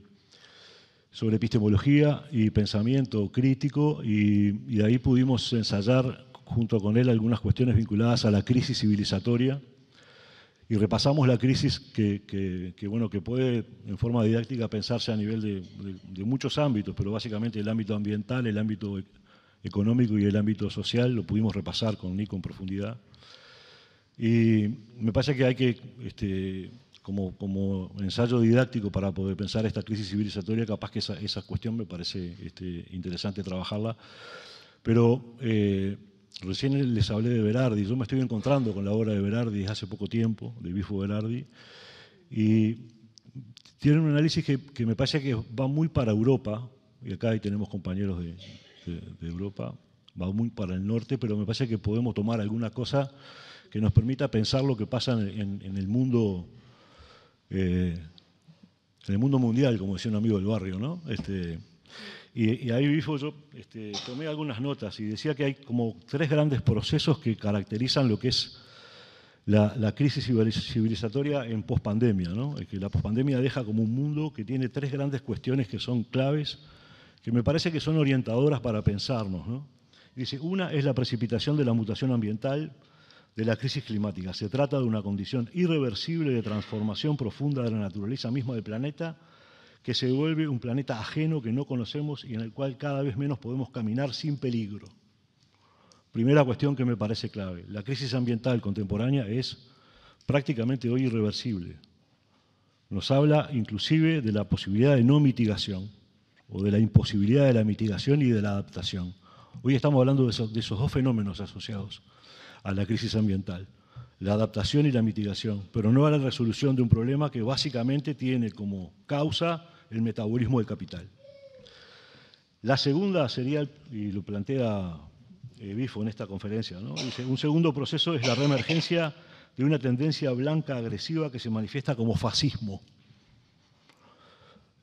sobre epistemología y pensamiento crítico y, ahí pudimos ensayar junto con él algunas cuestiones vinculadas a la crisis civilizatoria y repasamos la crisis que, bueno, que puede en forma didáctica pensarse a nivel de, muchos ámbitos, pero básicamente el ámbito ambiental, el ámbito e, económico y el ámbito social, lo pudimos repasar con Nico en profundidad. Y me parece que hay que este, como, como, ensayo didáctico para poder pensar esta crisis civilizatoria, capaz que esa, esa cuestión me parece este, interesante trabajarla. Pero eh, recién les hablé de Berardi, yo me estoy encontrando con la obra de Berardi hace poco tiempo, de Bifo Berardi, y tiene un análisis que, que, me parece que va muy para Europa, y acá ahí tenemos compañeros de, de, Europa, va muy para el norte, pero me parece que podemos tomar alguna cosa que nos permita pensar lo que pasa en el mundo eh, en el mundo mundial, como decía un amigo del barrio, ¿no? Este, y, ahí vivo yo, este, tomé algunas notas y decía que hay como tres grandes procesos que caracterizan lo que es la, crisis civilizatoria en pospandemia, ¿no? que la pospandemia deja como un mundo que tiene tres grandes cuestiones que son claves, que me parece que son orientadoras para pensarnos, ¿no? Dice, una es la precipitación de la mutación ambiental, de la crisis climática. Se trata de una condición irreversible de transformación profunda de la naturaleza misma del planeta, que se vuelve un planeta ajeno que no conocemos y en el cual cada vez menos podemos caminar sin peligro. Primera cuestión que me parece clave. La crisis ambiental contemporánea es prácticamente hoy irreversible. Nos habla inclusive de la posibilidad de no mitigación o de la imposibilidad de la mitigación y de la adaptación. Hoy estamos hablando de esos, de esos dos fenómenos asociados a la crisis ambiental, la adaptación y la mitigación, pero no a la resolución de un problema que básicamente tiene como causa el metabolismo del capital. La segunda sería, y lo plantea eh, Bifo en esta conferencia, un segundo proceso es la reemergencia de una tendencia blanca agresiva que se manifiesta como fascismo.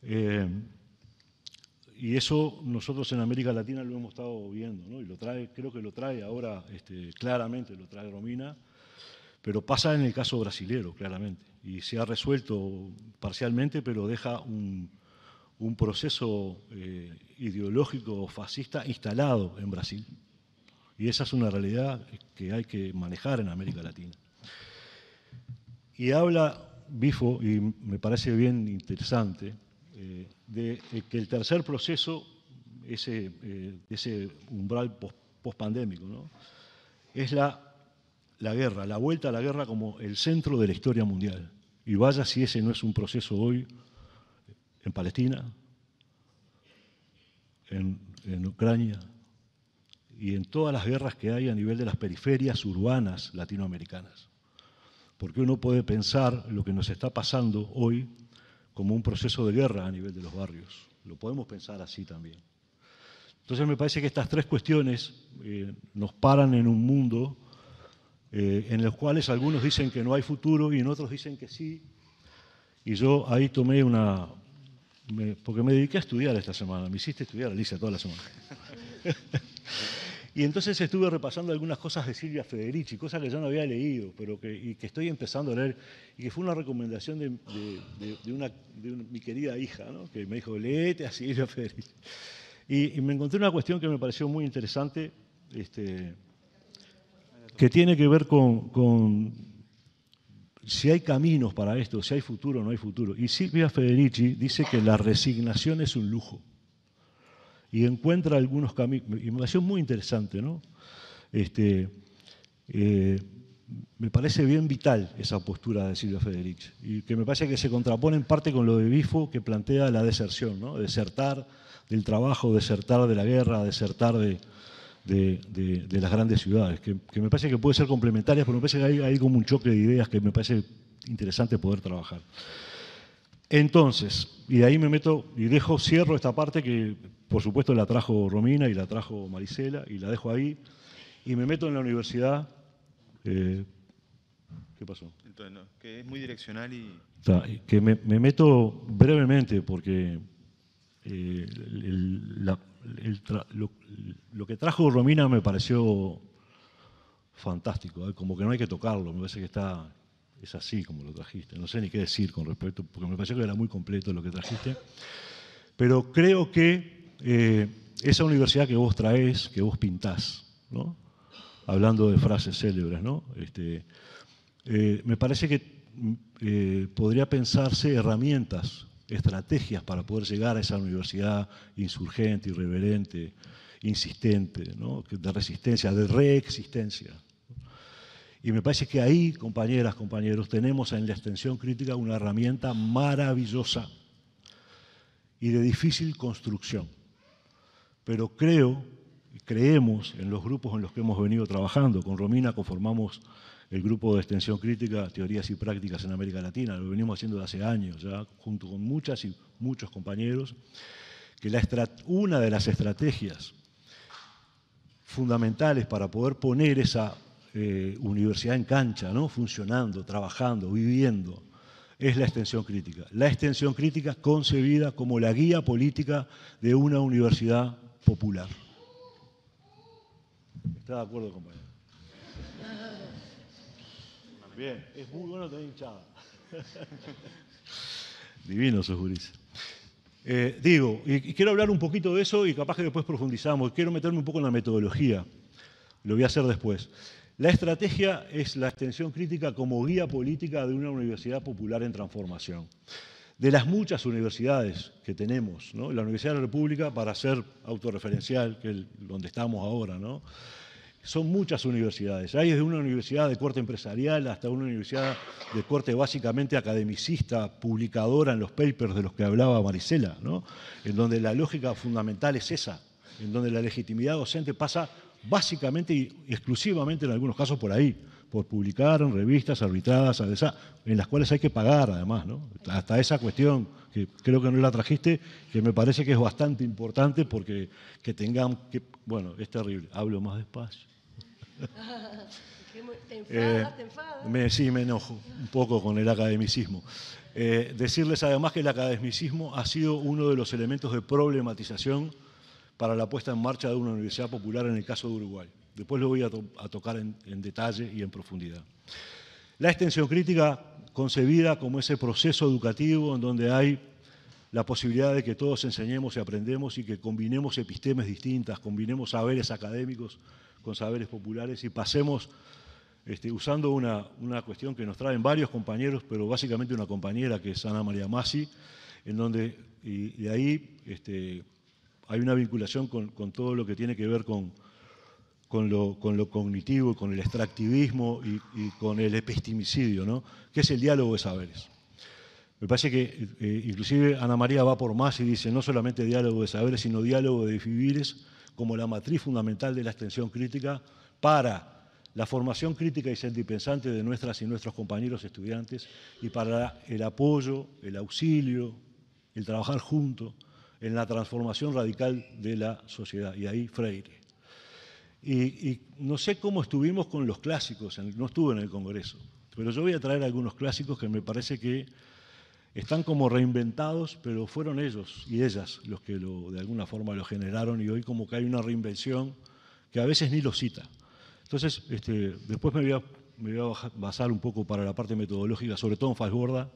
Eh, y eso nosotros en América Latina lo hemos estado viendo, ¿no? y creo que lo trae ahora este, claramente, lo trae Romina, pero pasa en el caso brasilero, claramente, y se ha resuelto parcialmente, pero deja un, proceso eh, ideológico fascista instalado en Brasil. Y esa es una realidad que hay que manejar en América Latina. Y habla Bifo, y me parece bien interesante, eh, de eh, que el tercer proceso, ese, eh, ese umbral pospandémico, post ¿no? es la, la guerra, la vuelta a la guerra como el centro de la historia mundial. Y vaya si ese no es un proceso hoy en Palestina, en, en Ucrania y en todas las guerras que hay a nivel de las periferias urbanas latinoamericanas. Porque uno puede pensar lo que nos está pasando hoy como un proceso de guerra a nivel de los barrios. Lo podemos pensar así también. Entonces me parece que estas tres cuestiones eh, nos paran en un mundo eh, en los cuales algunos dicen que no hay futuro y en otros dicen que sí. Y yo ahí tomé una... porque me dediqué a estudiar esta semana, me hiciste estudiar, Alicia, toda la semana. Y entonces estuve repasando algunas cosas de Silvia Federici, cosas que yo no había leído, pero que, estoy empezando a leer, y que fue una recomendación de, una, de mi querida hija, que me dijo, léete a Silvia Federici. Y, me encontré una cuestión que me pareció muy interesante, este, que tiene que ver con, con, si hay caminos para esto, si hay futuro o no hay futuro. Y Silvia Federici dice que la resignación es un lujo y encuentra algunos caminos. Y me pareció muy interesante, ¿no? Este, eh, me parece bien vital esa postura de Silvia Federich, y que me parece que se contrapone en parte con lo de Bifo que plantea la deserción, ¿no? desertar del trabajo, desertar de la guerra, desertar de, de, de, las grandes ciudades, que, que, me parece que puede ser complementaria, pero me parece que hay, hay como un choque de ideas que me parece interesante poder trabajar. Entonces, y de ahí me meto y dejo, cierro esta parte que por supuesto la trajo Romina y la trajo Marisela y la dejo ahí, y me meto en la universidad. Eh, ¿Qué pasó? que es muy direccional y... que me, meto brevemente porque eh, lo, que trajo Romina me pareció fantástico, ¿eh? como que no hay que tocarlo, me parece que está, es así como lo trajiste. No sé ni qué decir con respecto, porque me pareció que era muy completo lo que trajiste. Pero creo que eh, esa universidad que vos traes, que vos pintás, hablando de frases célebres, este, eh, me parece que eh, podría pensarse herramientas, estrategias para poder llegar a esa universidad insurgente, irreverente, insistente, de resistencia, de reexistencia. Y me parece que ahí, compañeras, compañeros, tenemos en la extensión crítica una herramienta maravillosa y de difícil construcción. Pero creo, creemos en los grupos en los que hemos venido trabajando. Con Romina conformamos el grupo de extensión crítica, teorías y prácticas en América Latina. Lo venimos haciendo de hace años, ya junto con muchas y muchos compañeros, que una de las estrategias fundamentales para poder poner esa eh, universidad en cancha, ¿no? funcionando, trabajando, viviendo, es la extensión crítica. La extensión crítica concebida como la guía política de una universidad popular. ¿Está de acuerdo, compañero? Bien, es muy bueno tener hinchada. Divino su Juris. Eh, digo, y, quiero hablar un poquito de eso y capaz que después profundizamos. Quiero meterme un poco en la metodología. Lo voy a hacer después. La estrategia es la extensión crítica como guía política de una universidad popular en transformación. De las muchas universidades que tenemos, la Universidad de la República, para ser autorreferencial, que es donde estamos ahora, son muchas universidades. Hay desde una universidad de corte empresarial hasta una universidad de corte básicamente academicista, publicadora en los papers de los que hablaba Marisela, en donde la lógica fundamental es esa, en donde la legitimidad docente pasa básicamente y exclusivamente en algunos casos por ahí, por publicar en revistas arbitradas, en las cuales hay que pagar además, Hasta esa cuestión que creo que no la trajiste, que me parece que es bastante importante porque que tengan que, bueno, es terrible, hablo más despacio. ¿Te eh, enfadas, te me, sí, me enojo un poco con el academicismo. Eh, decirles además que el academicismo ha sido uno de los elementos de problematización para la puesta en marcha de una universidad popular en el caso de Uruguay. Después lo voy a, tocar en, detalle y en profundidad. La extensión crítica concebida como ese proceso educativo en donde hay la posibilidad de que todos enseñemos y aprendemos y que combinemos epistemes distintas, combinemos saberes académicos con saberes populares y pasemos, este, usando una, una, cuestión que nos traen varios compañeros, pero básicamente una compañera que es Ana María Masi, en donde, y, de ahí este, hay una vinculación con, todo lo que tiene que ver con, con, lo, cognitivo, con el extractivismo y, con el epistemicidio, ¿no? que es el diálogo de saberes. Me parece que eh, inclusive Ana María va por más y dice no solamente diálogo de saberes, sino diálogo de vivires como la matriz fundamental de la extensión crítica para la formación crítica y sentipensante de nuestras y nuestros compañeros estudiantes y para el apoyo, el auxilio, el trabajar juntos en la transformación radical de la sociedad, y ahí Freire. Y, no sé cómo estuvimos con los clásicos, no estuve en el Congreso, pero yo voy a traer algunos clásicos que me parece que están como reinventados, pero fueron ellos y ellas los que lo, de alguna forma lo generaron y hoy como que hay una reinvención que a veces ni lo cita. Entonces, este, después me voy, a, me voy, a, basar un poco para la parte metodológica, sobre todo en Falsborda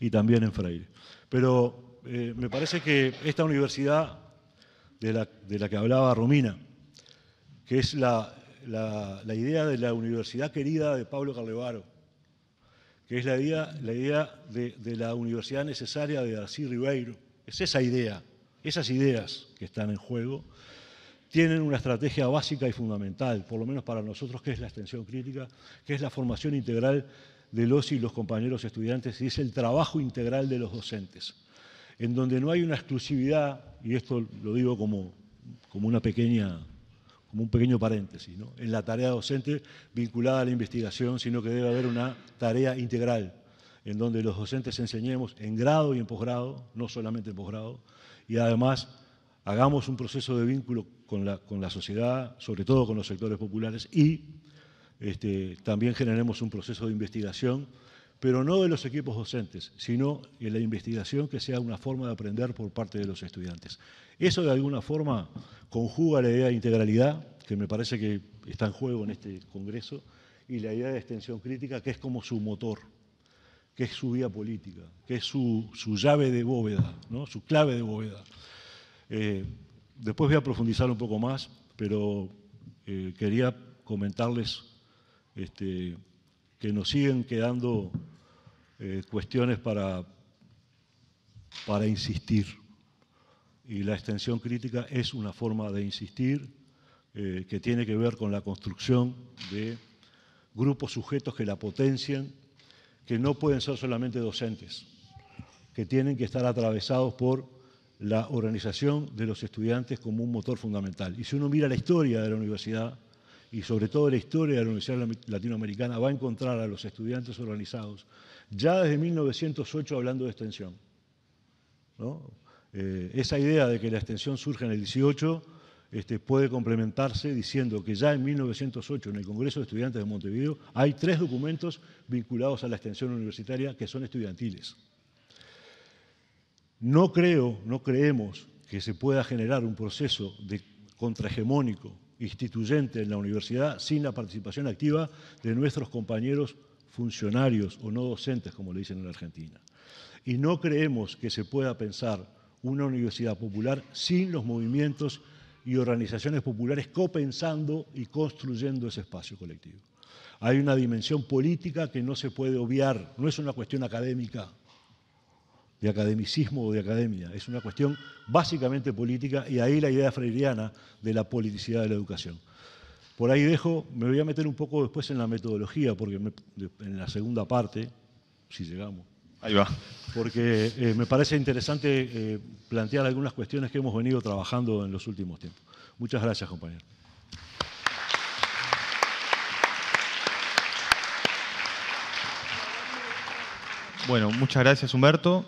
y también en Freire. Pero eh, me parece que esta universidad de la, que hablaba Romina, que es la, idea de la universidad querida de Pablo Carlevaro, que es la idea, de, de, la universidad necesaria de Darcy Ribeiro. Es esa idea, esas ideas que están en juego, tienen una estrategia básica y fundamental, por lo menos para nosotros, que es la extensión crítica, que es la formación integral de los y los compañeros estudiantes y es el trabajo integral de los docentes en donde no hay una exclusividad, y esto lo digo como, una pequeña, como un pequeño paréntesis, en la tarea docente vinculada a la investigación, sino que debe haber una tarea integral, en donde los docentes enseñemos en grado y en posgrado, no solamente en posgrado, y además hagamos un proceso de vínculo con la, sociedad, sobre todo con los sectores populares, y este, también generemos un proceso de investigación pero no de los equipos docentes, sino en la investigación que sea una forma de aprender por parte de los estudiantes. Eso de alguna forma conjuga la idea de integralidad, que me parece que está en juego en este Congreso, y la idea de extensión crítica, que es como su motor, que es su vía política, que es su, llave de bóveda, ¿no? su clave de bóveda. Eh, después voy a profundizar un poco más, pero eh, quería comentarles este, que nos siguen quedando eh, cuestiones para, para insistir. Y la extensión crítica es una forma de insistir eh, que tiene que ver con la construcción de grupos sujetos que la potencian, que no pueden ser solamente docentes, que tienen que estar atravesados por la organización de los estudiantes como un motor fundamental. Y si uno mira la historia de la universidad, y sobre todo la historia de la Universidad Latinoamericana va a encontrar a los estudiantes organizados ya desde 1908 hablando de extensión. Eh, esa idea de que la extensión surge en el 18 este, puede complementarse diciendo que ya en 1908 en el Congreso de Estudiantes de Montevideo hay tres documentos vinculados a la extensión universitaria que son estudiantiles. No creo, no creemos que se pueda generar un proceso de contrahegemónico instituyente en la universidad sin la participación activa de nuestros compañeros funcionarios o no docentes, como le dicen en la Argentina. Y no creemos que se pueda pensar una universidad popular sin los movimientos y organizaciones populares copensando y construyendo ese espacio colectivo. Hay una dimensión política que no se puede obviar, no es una cuestión académica, de academicismo o de academia, es una cuestión básicamente política y ahí la idea freiriana de la politicidad de la educación. Por ahí dejo, me voy a meter un poco después en la metodología, porque en la segunda parte, si llegamos. Ahí va. Porque eh, me parece interesante eh, plantear algunas cuestiones que hemos venido trabajando en los últimos tiempos. Muchas gracias, compañero. Bueno, muchas gracias Humberto.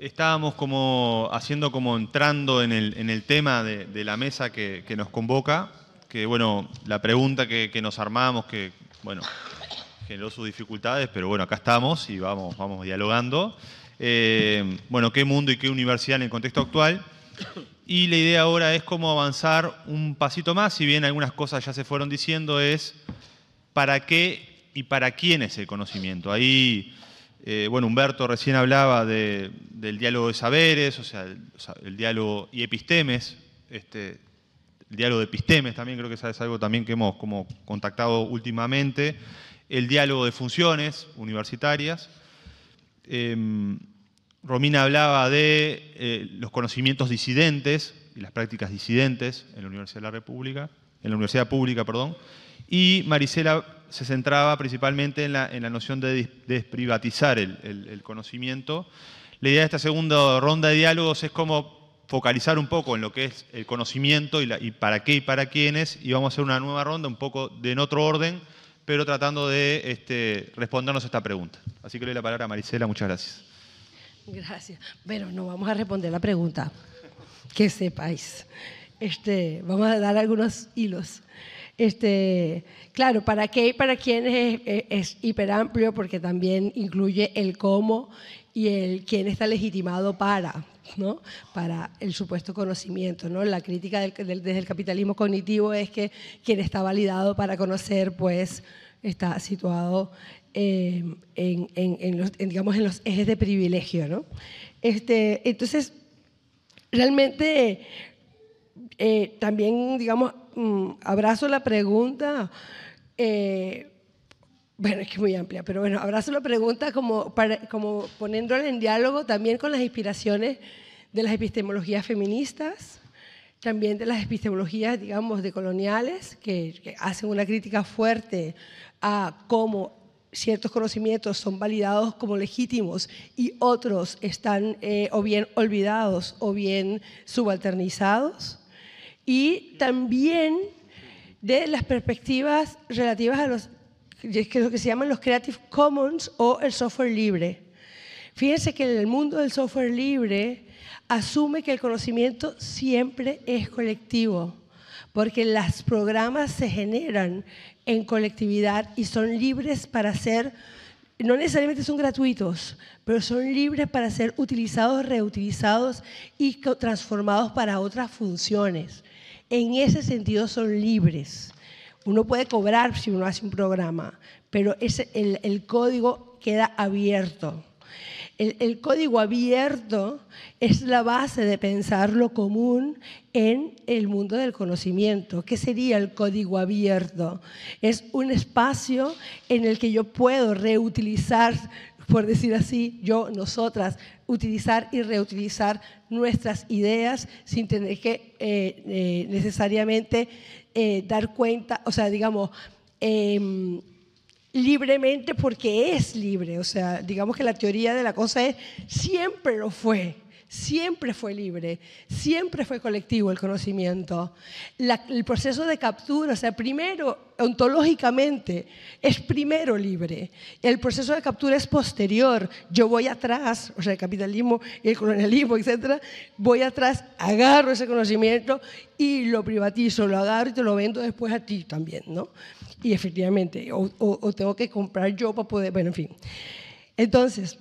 Estábamos como haciendo como entrando en el, tema de, la mesa que, nos convoca, que bueno, la pregunta que, nos armamos, que bueno, generó sus dificultades, pero bueno, acá estamos y vamos, vamos dialogando. Eh, bueno, qué mundo y qué universidad en el contexto actual. Y la idea ahora es cómo avanzar un pasito más, si bien algunas cosas ya se fueron diciendo, es para qué y para quién es el conocimiento. Ahí eh, bueno, Humberto recién hablaba del diálogo de saberes, o sea, el, diálogo y epistemes, este, el diálogo de epistemes también creo que es algo también que hemos como contactado últimamente, el diálogo de funciones universitarias. Em, Romina hablaba de eh, los conocimientos disidentes y las prácticas disidentes en la Universidad de la República, en la Universidad Pública, perdón, y Marisela se centraba principalmente en la, noción de desprivatizar el, conocimiento. La idea de esta segunda ronda de diálogos es como focalizar un poco en lo que es el conocimiento y, para qué y para quiénes, y vamos a hacer una nueva ronda un poco de en otro orden, pero tratando de este, respondernos a esta pregunta. Así que le doy la palabra a Marisela, muchas gracias. Gracias. Pero no vamos a responder la pregunta, que sepáis. Este, vamos a dar algunos hilos. Este, claro, ¿para qué y para quién es, hiperamplio? Porque también incluye el cómo y el quién está legitimado para, ¿no? para el supuesto conocimiento. ¿no? La crítica desde el capitalismo cognitivo es que quien está validado para conocer pues, está situado eh, en, los, digamos, en los ejes de privilegio. ¿no? Este, entonces, realmente eh, también digamos, Mm, abrazo la pregunta. Eh, bueno, es que es muy amplia, pero bueno, abrazo la pregunta como, como poniéndola en diálogo también con las inspiraciones de las epistemologías feministas, también de las epistemologías, digamos, decoloniales, que, que hacen una crítica fuerte a cómo ciertos conocimientos son validados como legítimos y otros están eh, o bien olvidados o bien subalternizados y también de las perspectivas relativas a los lo que se llaman los Creative Commons o el software libre. Fíjense que en el mundo del software libre asume que el conocimiento siempre es colectivo, porque los programas se generan en colectividad y son libres para ser, no necesariamente son gratuitos, pero son libres para ser utilizados, reutilizados y transformados para otras funciones en ese sentido son libres. Uno puede cobrar si uno hace un programa, pero el, código queda abierto. el, código abierto es la base de pensar lo común en el mundo del conocimiento. ¿Qué sería el código abierto? Es un espacio en el que yo puedo reutilizar, por decir así, yo, nosotras, utilizar y reutilizar nuestras ideas sin tener que eh, eh, necesariamente eh, dar cuenta, o sea, digamos, em, libremente porque es libre, o sea, digamos que la teoría de la cosa es, siempre lo fue, siempre fue libre, siempre fue colectivo el conocimiento. el proceso de captura, o sea, primero, ontológicamente, es primero libre. El proceso de captura es posterior. Yo voy atrás, o sea, el capitalismo y el colonialismo, etcétera, voy atrás, agarro ese conocimiento y lo privatizo, lo agarro y te lo vendo después a ti también, ¿no? Y efectivamente, o tengo que comprar yo para poder, bueno, en fin. Entonces,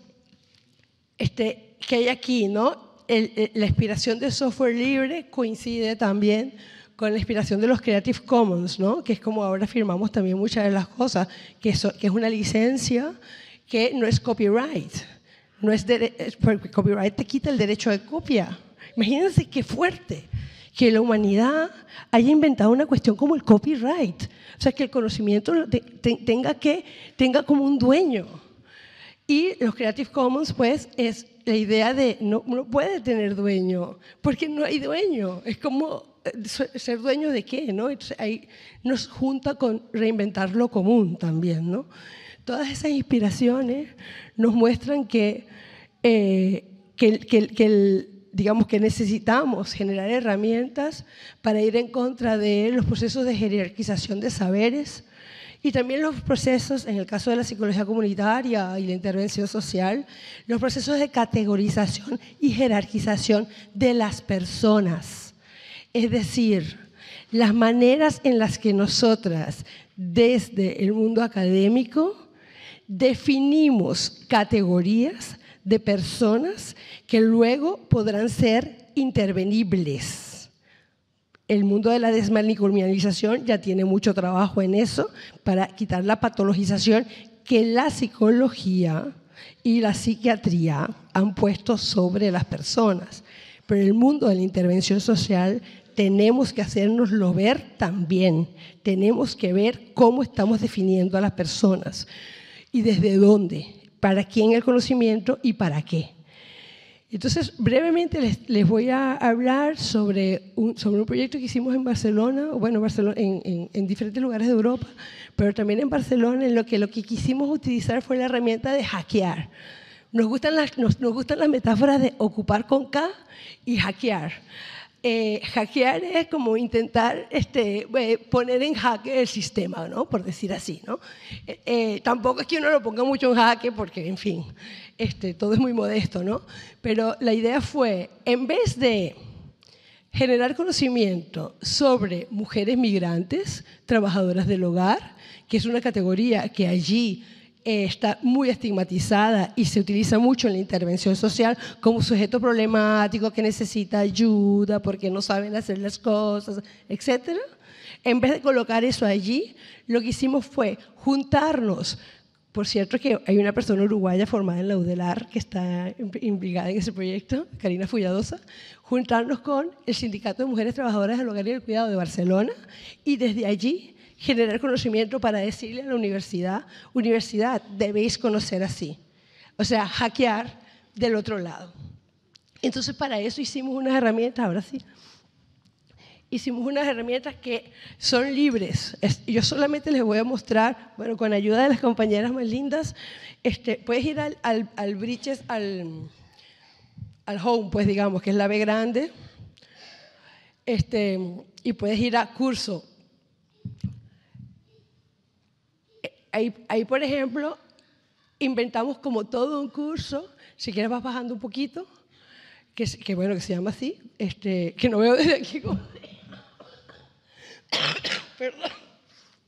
este, que hay aquí, ¿no? Eh, la inspiración de software libre coincide también con la inspiración de los Creative Commons, ¿no? Que es como ahora firmamos también muchas de las cosas, que, es una licencia que no es copyright. No es porque copyright te quita el derecho de copia. Imagínense qué fuerte que la humanidad haya inventado una cuestión como el copyright. O sea, que el conocimiento tenga, que, tenga como un dueño. Y los Creative Commons, pues, es la idea de no, no puede tener dueño, porque no hay dueño. Es como eh, ser dueño de qué, ¿no? Ahí nos junta con reinventar lo común también, ¿no? Todas esas inspiraciones nos muestran que, eh, digamos que necesitamos generar herramientas para ir en contra de los procesos de jerarquización de saberes, y también los procesos, en el caso de la psicología comunitaria y la intervención social, los procesos de categorización y jerarquización de las personas. Es decir, las maneras en las que nosotras, desde el mundo académico, definimos categorías de personas que luego podrán ser intervenibles el mundo de la desmanicomialización ya tiene mucho trabajo en eso para quitar la patologización que la psicología y la psiquiatría han puesto sobre las personas. Pero en el mundo de la intervención social tenemos que hacernoslo ver también, tenemos que ver cómo estamos definiendo a las personas y desde dónde, para quién el conocimiento y para qué. Entonces, brevemente les, voy a hablar sobre un, sobre un proyecto que hicimos en Barcelona, bueno, Barcelona, en, en, en, diferentes lugares de Europa, pero también en Barcelona, en lo que lo que quisimos utilizar fue la herramienta de hackear. Nos gustan las, nos, nos gustan las metáforas de ocupar con K y hackear. Eh, hackear es como intentar este, eh, poner en jaque el sistema, ¿no? por decir así. ¿no? Eh, tampoco es que uno lo ponga mucho en jaque porque, en fin, este, todo es muy modesto, ¿no? pero la idea fue, en vez de generar conocimiento sobre mujeres migrantes, trabajadoras del hogar, que es una categoría que allí eh, está muy estigmatizada y se utiliza mucho en la intervención social como sujeto problemático que necesita ayuda porque no saben hacer las cosas, etc. En vez de colocar eso allí, lo que hicimos fue juntarnos por cierto, que hay una persona uruguaya formada en la UDELAR que está implicada en ese proyecto, Karina Fulladosa, juntarnos con el Sindicato de Mujeres Trabajadoras del Hogar y del Cuidado de Barcelona y desde allí generar conocimiento para decirle a la universidad, universidad, debéis conocer así. O sea, hackear del otro lado. Entonces, para eso hicimos unas herramientas, ahora sí. Hicimos unas herramientas que son libres. Yo solamente les voy a mostrar, bueno, con ayuda de las compañeras más lindas, este, puedes ir al, al, al Bridges, al, Home, pues digamos, que es la B grande, este, y puedes ir a curso ahí, por ejemplo, inventamos como todo un curso, si quieres vas bajando un poquito, que, bueno, que se llama así, este, que no veo desde aquí Perdón.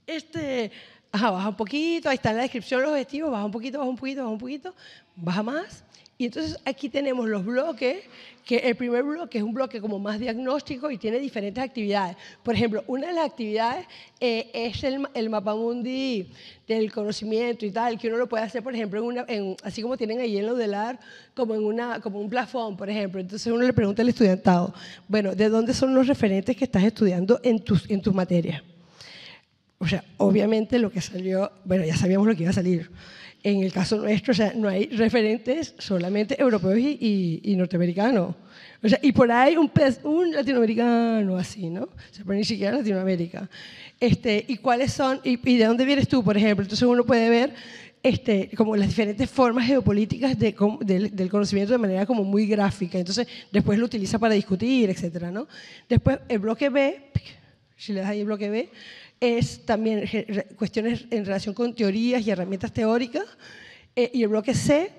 Este, baja un poquito, ahí está en la descripción los objetivos, baja un poquito, baja un poquito, baja un poquito, baja más, y entonces aquí tenemos los bloques, que el primer bloque es un bloque como más diagnóstico y tiene diferentes actividades. Por ejemplo, una de las actividades eh, es el, mapa mundi del conocimiento y tal, que uno lo puede hacer, por ejemplo, así como tienen ahí en la UDELAR, como en una, como un plafón, por ejemplo. Entonces uno le pregunta al estudiantado, bueno, ¿de dónde son los referentes que estás estudiando en tus, en tus materias? O sea, obviamente lo que salió, bueno, ya sabíamos lo que iba a salir. En el caso nuestro, o sea, no hay referentes solamente europeos y, norteamericanos. O sea, y por ahí un, un latinoamericano así, ¿no? Se sea, pero ni siquiera Latinoamérica. Este, ¿Y cuáles son? Y, de dónde vienes tú, por ejemplo? Entonces uno puede ver este, como las diferentes formas geopolíticas de, del, conocimiento de manera como muy gráfica. Entonces después lo utiliza para discutir, etcétera, ¿no? Después el bloque B, si le das ahí el bloque B, es también cuestiones en relación con teorías y herramientas teóricas. Eh, y el bloque C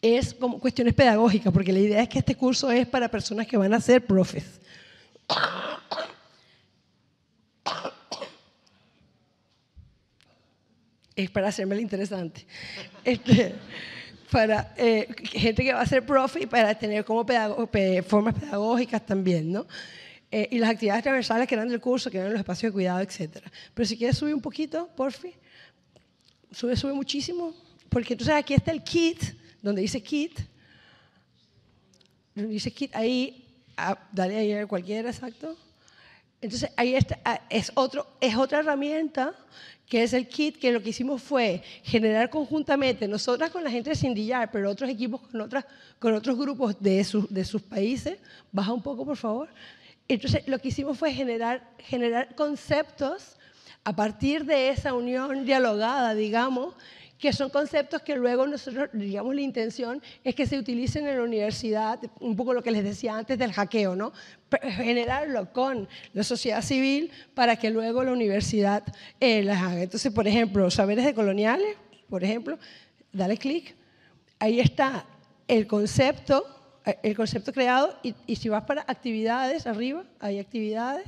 es como cuestiones pedagógicas, porque la idea es que este curso es para personas que van a ser profes. Es para hacerme interesante. Este, para eh, gente que va a ser profe y para tener como formas pedagógicas también, ¿no? Eh, y las actividades transversales que eran del curso, que eran los espacios de cuidado, etc. Pero si quieres subir un poquito, porfi, sube, sube muchísimo, porque entonces aquí está el kit, donde dice kit, donde dice kit, ahí, a, dale ahí a cualquiera, exacto. Entonces ahí está, ah, es, otro, es otra herramienta que es el kit, que lo que hicimos fue generar conjuntamente, nosotras con la gente de Sindillar, pero otros equipos con, otras, con otros grupos de sus, de sus países, baja un poco por favor, entonces, lo que hicimos fue generar, generar conceptos a partir de esa unión dialogada, digamos, que son conceptos que luego nosotros, digamos, la intención es que se utilicen en la universidad, un poco lo que les decía antes del hackeo, ¿no? Generarlo con la sociedad civil para que luego la universidad eh, las haga. Entonces, por ejemplo, saberes de coloniales, por ejemplo, dale clic, ahí está el concepto eh, el concepto creado y, si vas para actividades arriba, hay actividades.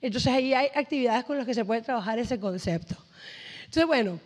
Entonces ahí hay actividades con las que se puede trabajar ese concepto. Entonces, bueno,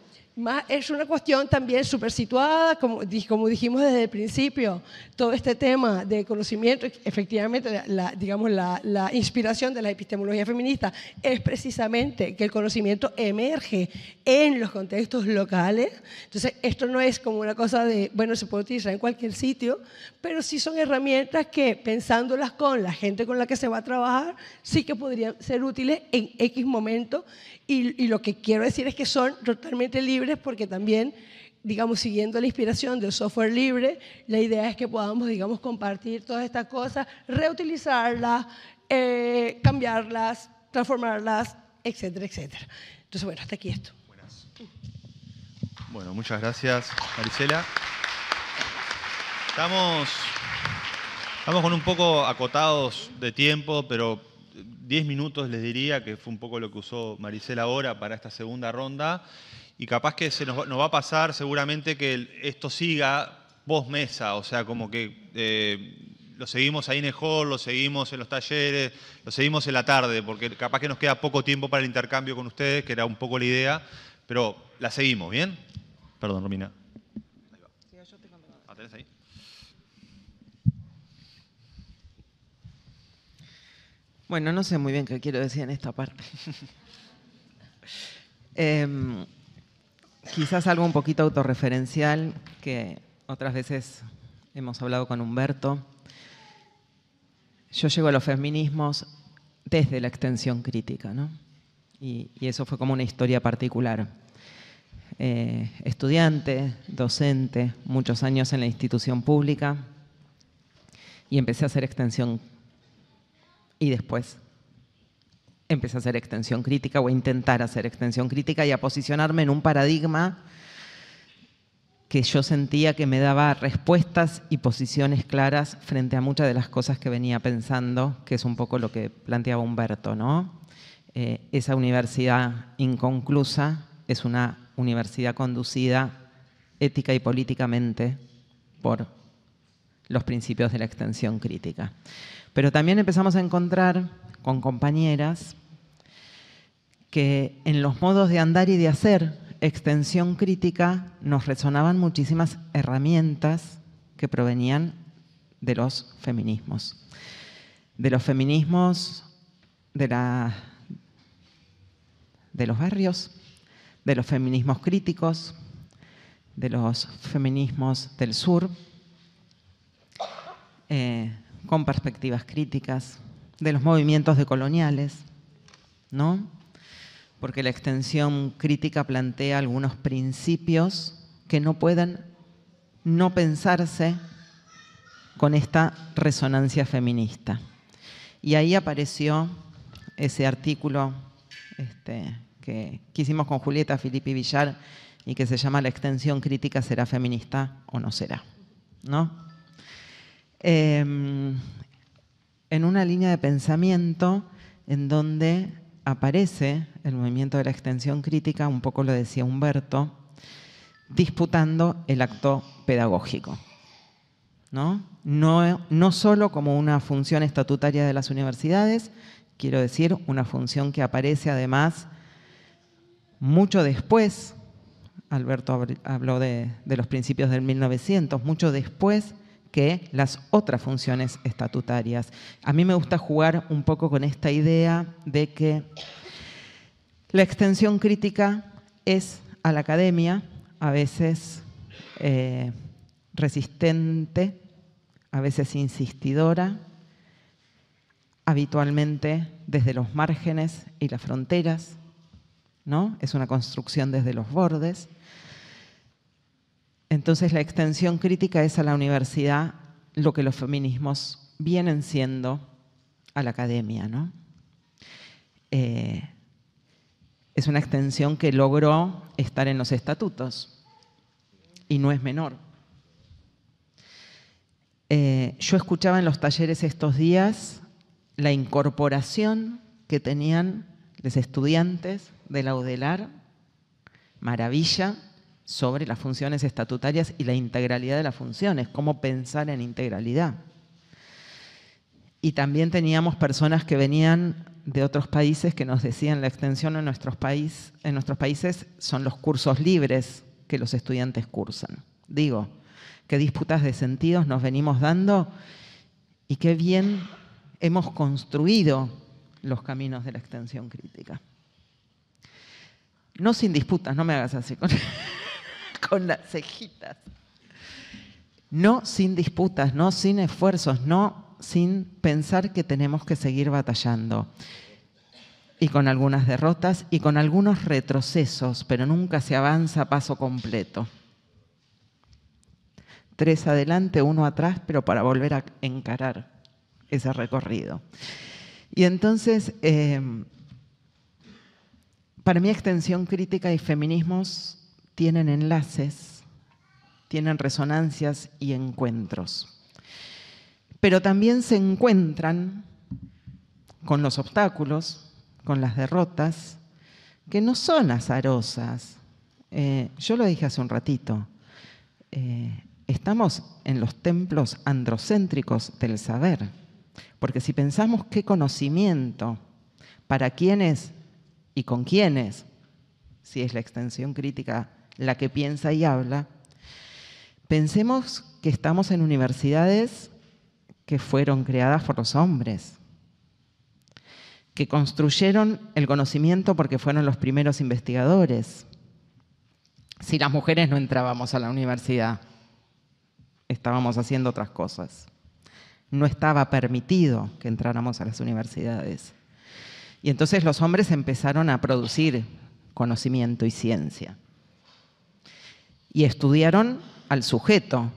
es una cuestión también súper situada, como, como, dijimos desde el principio, todo este tema de conocimiento, efectivamente, la, digamos, la, la, inspiración de la epistemología feminista es precisamente que el conocimiento emerge en los contextos locales. Entonces, esto no es como una cosa de, bueno, se puede utilizar en cualquier sitio, pero sí son herramientas que, pensándolas con la gente con la que se va a trabajar, sí que podrían ser útiles en X momento y, lo que quiero decir es que son totalmente libres porque también, digamos, siguiendo la inspiración del software libre, la idea es que podamos, digamos, compartir todas estas cosas, reutilizarlas, eh, cambiarlas, transformarlas, etcétera, etcétera. Entonces, bueno, hasta aquí esto. Buenas. Bueno, muchas gracias, Maricela. Estamos, estamos con un poco acotados de tiempo, pero Diez minutos les diría, que fue un poco lo que usó Maricela ahora para esta segunda ronda, y capaz que se nos, va a pasar seguramente que esto siga voz mesa, o sea, como que eh, lo seguimos ahí en el hall, lo seguimos en los talleres, lo seguimos en la tarde, porque capaz que nos queda poco tiempo para el intercambio con ustedes, que era un poco la idea, pero la seguimos, ¿bien? Perdón, Romina. Bueno, no sé muy bien qué quiero decir en esta parte. Em, quizás algo un poquito autorreferencial, que otras veces hemos hablado con Humberto. Yo llego a los feminismos desde la extensión crítica, ¿no? Y, eso fue como una historia particular. Eh, estudiante, docente, muchos años en la institución pública, y empecé a hacer extensión crítica y después empecé a hacer extensión crítica o a intentar hacer extensión crítica y a posicionarme en un paradigma que yo sentía que me daba respuestas y posiciones claras frente a muchas de las cosas que venía pensando, que es un poco lo que planteaba Humberto, ¿no? Eh, esa universidad inconclusa es una universidad conducida ética y políticamente por los principios de la extensión crítica. Pero también empezamos a encontrar con compañeras que en los modos de andar y de hacer extensión crítica nos resonaban muchísimas herramientas que provenían de los feminismos. De los feminismos de, los barrios, de los feminismos críticos, de los feminismos del sur. Eh, con perspectivas críticas de los movimientos decoloniales, ¿no? Porque la extensión crítica plantea algunos principios que no pueden no pensarse con esta resonancia feminista. Y ahí apareció ese artículo este, que, hicimos con Julieta Filippi Villar y que se llama La extensión crítica será feminista o no será. ¿No? Em, en una línea de pensamiento en donde aparece el movimiento de la extensión crítica, un poco lo decía Humberto, disputando el acto pedagógico. ¿no? No, no solo como una función estatutaria de las universidades, quiero decir, una función que aparece además mucho después, Alberto habló de, de los principios del 1900, mucho después que las otras funciones estatutarias. A mí me gusta jugar un poco con esta idea de que la extensión crítica es a la academia, a veces eh, resistente, a veces insistidora, habitualmente desde los márgenes y las fronteras, ¿no? Es una construcción desde los bordes. Entonces la extensión crítica es a la universidad lo que los feminismos vienen siendo a la academia. ¿no? Eh, es una extensión que logró estar en los estatutos y no es menor. Eh, yo escuchaba en los talleres estos días la incorporación que tenían los estudiantes de la UDELAR, maravilla, sobre las funciones estatutarias y la integralidad de las funciones, cómo pensar en integralidad. Y también teníamos personas que venían de otros países que nos decían la extensión en nuestros, países, en nuestros países son los cursos libres que los estudiantes cursan. Digo, qué disputas de sentidos nos venimos dando y qué bien hemos construido los caminos de la extensión crítica. No sin disputas, no me hagas así con con las cejitas. No sin disputas, no sin esfuerzos, no sin pensar que tenemos que seguir batallando. Y con algunas derrotas y con algunos retrocesos, pero nunca se avanza a paso completo. Tres adelante, uno atrás, pero para volver a encarar ese recorrido. Y entonces, eh, para mí extensión crítica y feminismos tienen enlaces, tienen resonancias y encuentros. Pero también se encuentran con los obstáculos, con las derrotas, que no son azarosas. Eh, yo lo dije hace un ratito, eh, estamos en los templos androcéntricos del saber, porque si pensamos qué conocimiento, para quiénes y con quiénes, si es la extensión crítica la que piensa y habla, pensemos que estamos en universidades que fueron creadas por los hombres, que construyeron el conocimiento porque fueron los primeros investigadores. Si las mujeres no entrábamos a la universidad, estábamos haciendo otras cosas. No estaba permitido que entráramos a las universidades. Y entonces los hombres empezaron a producir conocimiento y ciencia y estudiaron al sujeto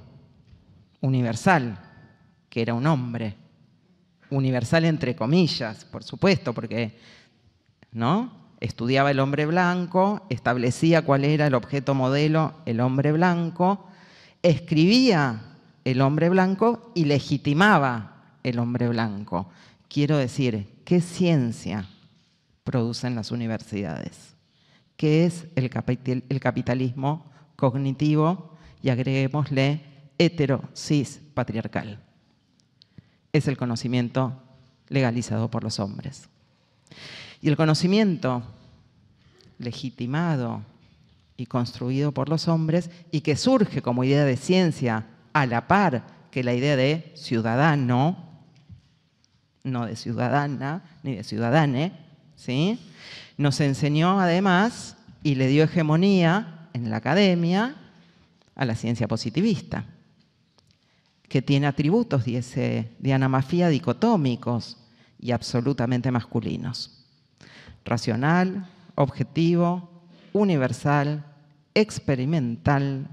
universal, que era un hombre. Universal entre comillas, por supuesto, porque ¿no? estudiaba el hombre blanco, establecía cuál era el objeto modelo, el hombre blanco, escribía el hombre blanco y legitimaba el hombre blanco. Quiero decir, ¿qué ciencia producen las universidades? ¿Qué es el capitalismo cognitivo y agreguémosle hetero, patriarcal. Es el conocimiento legalizado por los hombres. Y el conocimiento legitimado y construido por los hombres y que surge como idea de ciencia a la par que la idea de ciudadano, no de ciudadana ni de ciudadane, ¿sí? nos enseñó además y le dio hegemonía en la academia a la ciencia positivista, que tiene atributos, dice Diana mafia dicotómicos y absolutamente masculinos. Racional, objetivo, universal, experimental,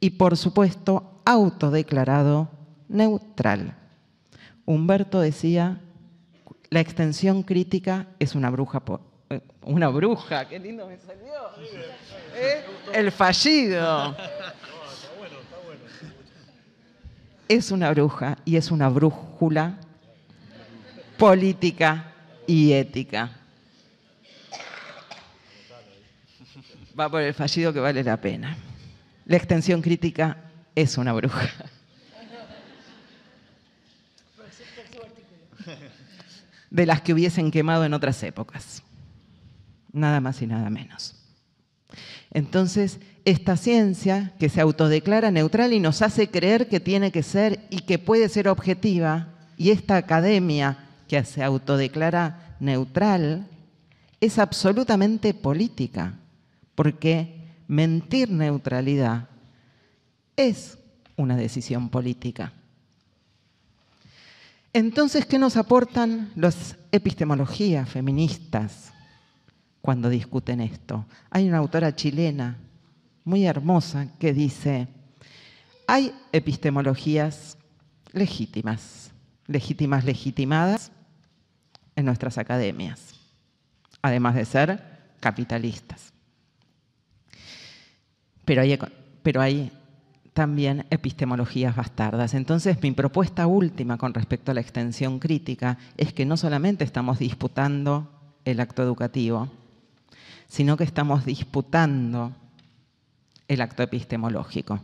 y por supuesto autodeclarado neutral. Humberto decía, la extensión crítica es una, bruja, eh, una bruja, qué lindo me salió. ¿Eh? El fallido. Es una bruja y es una brújula política y ética. Va por el fallido que vale la pena. La extensión crítica es una bruja. De las que hubiesen quemado en otras épocas nada más y nada menos. Entonces, esta ciencia que se autodeclara neutral y nos hace creer que tiene que ser y que puede ser objetiva, y esta academia que se autodeclara neutral, es absolutamente política, porque mentir neutralidad es una decisión política. Entonces, ¿qué nos aportan las epistemologías feministas cuando discuten esto. Hay una autora chilena muy hermosa que dice, hay epistemologías legítimas, legítimas, legitimadas en nuestras academias, además de ser capitalistas. Pero hay, también epistemologías bastardas. Entonces, mi propuesta última con respecto a la extensión crítica es que no solamente estamos disputando el acto educativo, sino que estamos disputando el acto epistemológico.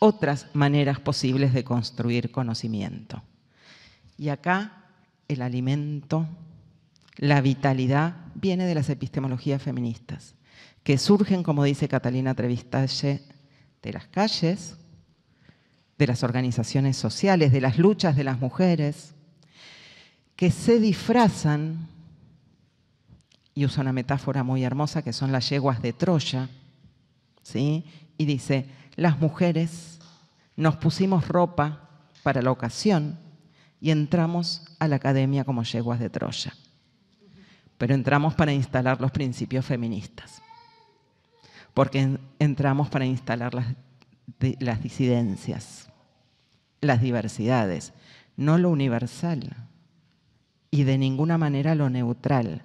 Otras maneras posibles de construir conocimiento. Y acá el alimento, la vitalidad, viene de las epistemologías feministas, que surgen, como dice Catalina Trevistalle, de las calles, de las organizaciones sociales, de las luchas de las mujeres, que se disfrazan y usa una metáfora muy hermosa que son las yeguas de Troya, ¿sí? y dice, las mujeres nos pusimos ropa para la ocasión y entramos a la academia como yeguas de Troya, pero entramos para instalar los principios feministas, porque entramos para instalar las, las disidencias, las diversidades, no lo universal y de ninguna manera lo neutral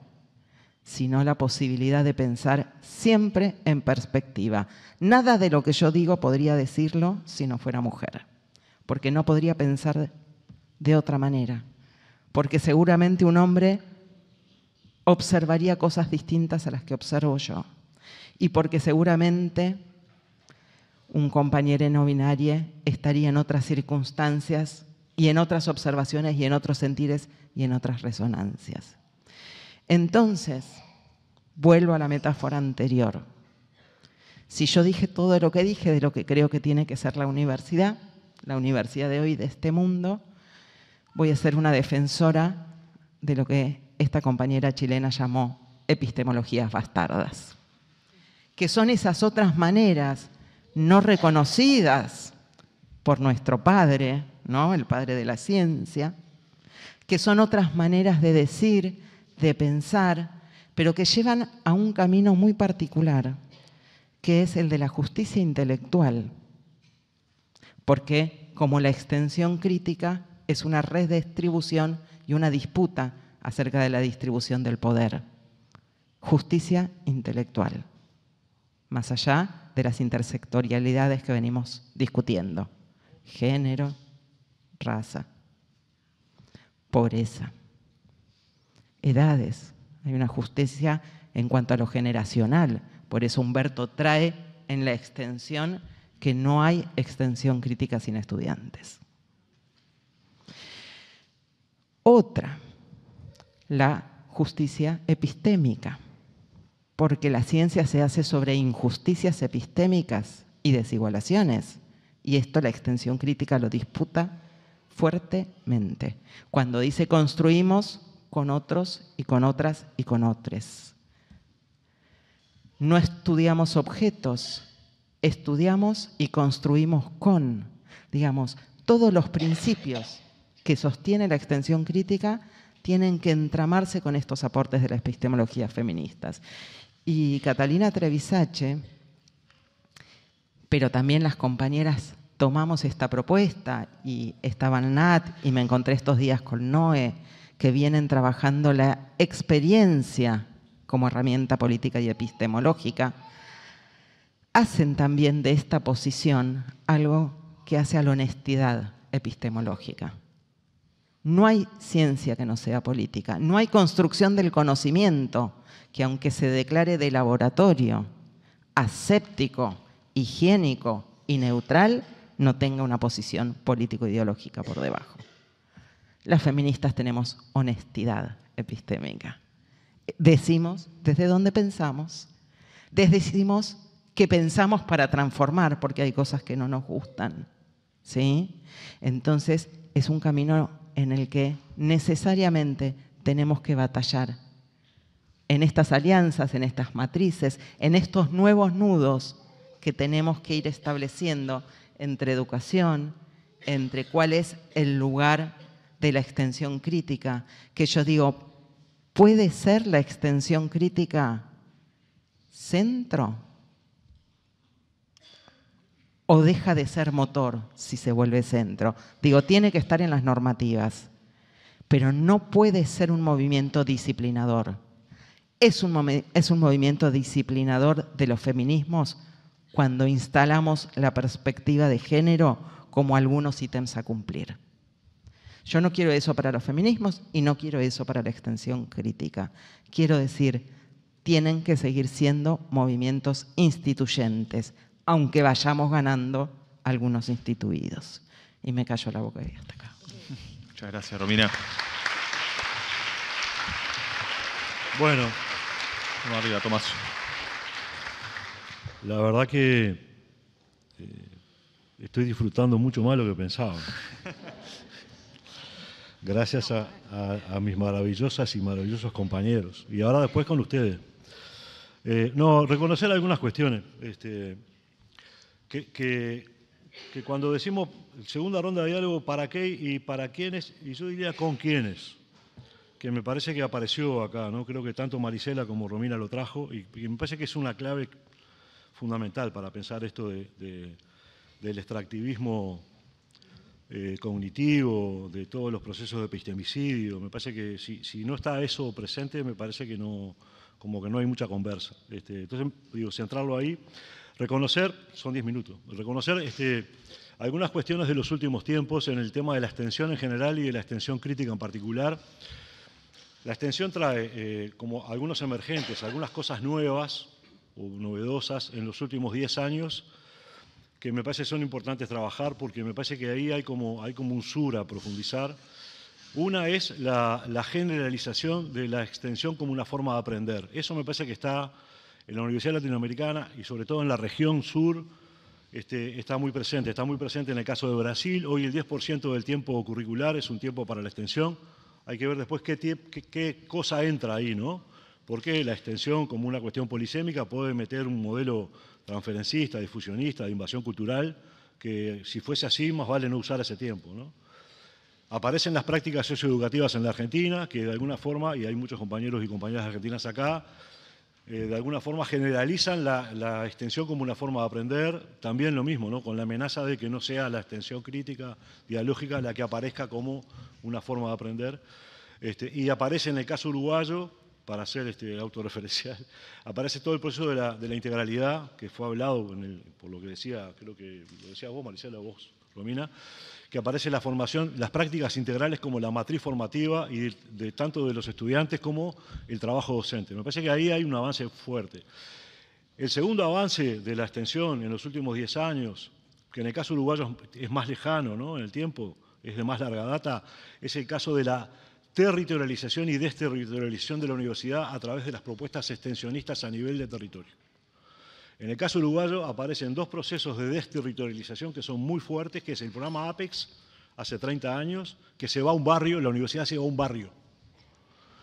sino la posibilidad de pensar siempre en perspectiva. Nada de lo que yo digo podría decirlo si no fuera mujer, porque no podría pensar de otra manera, porque seguramente un hombre observaría cosas distintas a las que observo yo, y porque seguramente un compañero no binario estaría en otras circunstancias y en otras observaciones y en otros sentires y en otras resonancias. Entonces, vuelvo a la metáfora anterior. Si yo dije todo lo que dije de lo que creo que tiene que ser la universidad, la universidad de hoy, de este mundo, voy a ser una defensora de lo que esta compañera chilena llamó epistemologías bastardas, que son esas otras maneras no reconocidas por nuestro padre, ¿no? el padre de la ciencia, que son otras maneras de decir de pensar, pero que llevan a un camino muy particular, que es el de la justicia intelectual, porque como la extensión crítica es una redistribución y una disputa acerca de la distribución del poder. Justicia intelectual, más allá de las intersectorialidades que venimos discutiendo. Género, raza, pobreza edades, hay una justicia en cuanto a lo generacional. Por eso Humberto trae en la extensión que no hay extensión crítica sin estudiantes. Otra, la justicia epistémica, porque la ciencia se hace sobre injusticias epistémicas y desigualaciones, y esto la extensión crítica lo disputa fuertemente. Cuando dice construimos, con otros y con otras y con otros. No estudiamos objetos, estudiamos y construimos con, digamos, todos los principios que sostiene la extensión crítica tienen que entramarse con estos aportes de la epistemología feministas. Y Catalina Trevisache, pero también las compañeras tomamos esta propuesta y estaban Nat y me encontré estos días con Noé, que vienen trabajando la experiencia como herramienta política y epistemológica, hacen también de esta posición algo que hace a la honestidad epistemológica. No hay ciencia que no sea política, no hay construcción del conocimiento que aunque se declare de laboratorio, aséptico, higiénico y neutral, no tenga una posición político-ideológica por debajo. Las feministas tenemos honestidad epistémica. Decimos desde dónde pensamos, decimos que pensamos para transformar, porque hay cosas que no nos gustan. ¿sí? Entonces, es un camino en el que necesariamente tenemos que batallar en estas alianzas, en estas matrices, en estos nuevos nudos que tenemos que ir estableciendo entre educación, entre cuál es el lugar de la extensión crítica, que yo digo, ¿puede ser la extensión crítica centro? ¿O deja de ser motor si se vuelve centro? Digo, tiene que estar en las normativas, pero no puede ser un movimiento disciplinador. Es un, es un movimiento disciplinador de los feminismos cuando instalamos la perspectiva de género como algunos ítems a cumplir. Yo no quiero eso para los feminismos y no quiero eso para la extensión crítica. Quiero decir, tienen que seguir siendo movimientos instituyentes, aunque vayamos ganando algunos instituidos. Y me callo la boca ella hasta acá. Muchas gracias, Romina. Bueno, vamos arriba, Tomás. La verdad que eh, estoy disfrutando mucho más de lo que pensaba gracias a, mis maravillosas y maravillosos compañeros. Y ahora después con ustedes. Eh, no, reconocer algunas cuestiones. Este, que, cuando decimos segunda ronda de diálogo, ¿para qué y para quiénes? Y yo diría con quiénes, que me parece que apareció acá, ¿no? Creo que tanto Marisela como Romina lo trajo y, me parece que es una clave fundamental para pensar esto del extractivismo eh, cognitivo, de todos los procesos de epistemicidio. Me parece que si, no está eso presente, me parece que no, como que no hay mucha conversa. Este, entonces, digo, centrarlo ahí. Reconocer, son diez minutos, reconocer este, algunas cuestiones de los últimos tiempos en el tema de la extensión en general y de la extensión crítica en particular. La extensión trae eh, como algunos emergentes, algunas cosas nuevas o novedosas en los últimos diez años, que me parece son importantes trabajar porque me parece que ahí hay como, hay como a profundizar. Una es la, generalización de la extensión como una forma de aprender. Eso me parece que está en la Universidad Latinoamericana y sobre todo en la región sur este, está muy presente. Está muy presente en el caso de Brasil. Hoy el 10% del tiempo curricular es un tiempo para la extensión. Hay que ver después qué cosa entra ahí, ¿no? Por qué la extensión como una cuestión polisémica puede meter un modelo transferencista, difusionista, de invasión cultural, que si fuese así, más vale no usar ese tiempo. Aparecen las prácticas socioeducativas en la Argentina, que de alguna forma, y hay muchos compañeros y compañeras argentinas acá, eh, de alguna forma generalizan la, extensión como una forma de aprender, también lo mismo, ¿no? con la amenaza de que no sea la extensión crítica, dialógica, la que aparezca como una forma de aprender. Este, y aparece en el caso uruguayo para hacer este autorreferencial, aparece todo el proceso de la, integralidad que fue hablado por lo que decía, creo que lo decía vos, Maricela, vos, Romina, que aparece la formación, las prácticas integrales como la matriz formativa y tanto de los estudiantes como el trabajo docente. Me parece que ahí hay un avance fuerte. El segundo avance de la extensión en los últimos 10 años, que en el caso uruguayo es más lejano en el tiempo, es de más larga data, es el caso de la territorialización y desterritorialización de la universidad a través de las propuestas extensionistas a nivel de territorio. En el caso uruguayo aparecen dos procesos de desterritorialización que son muy fuertes, que es el programa APEX, hace 30 años, que se va a un barrio, la universidad se va a un barrio.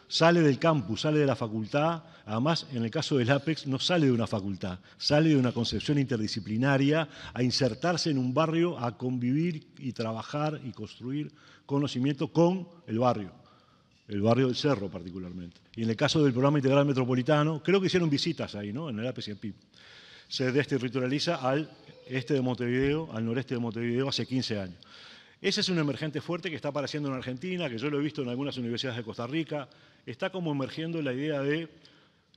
Sale del campus, sale de la facultad, además en el caso del APEX no sale de una facultad, sale de una concepción interdisciplinaria a insertarse en un barrio, a convivir y trabajar y construir conocimiento con el barrio el barrio del Cerro particularmente. Y en el caso del programa integral metropolitano, creo que hicieron visitas ahí, ¿no? En el APES PIB. Se desterritorializa al este de Montevideo, al noreste de Montevideo, hace 15 años. Ese es un emergente fuerte que está apareciendo en Argentina, que yo lo he visto en algunas universidades de Costa Rica. Está como emergiendo la idea de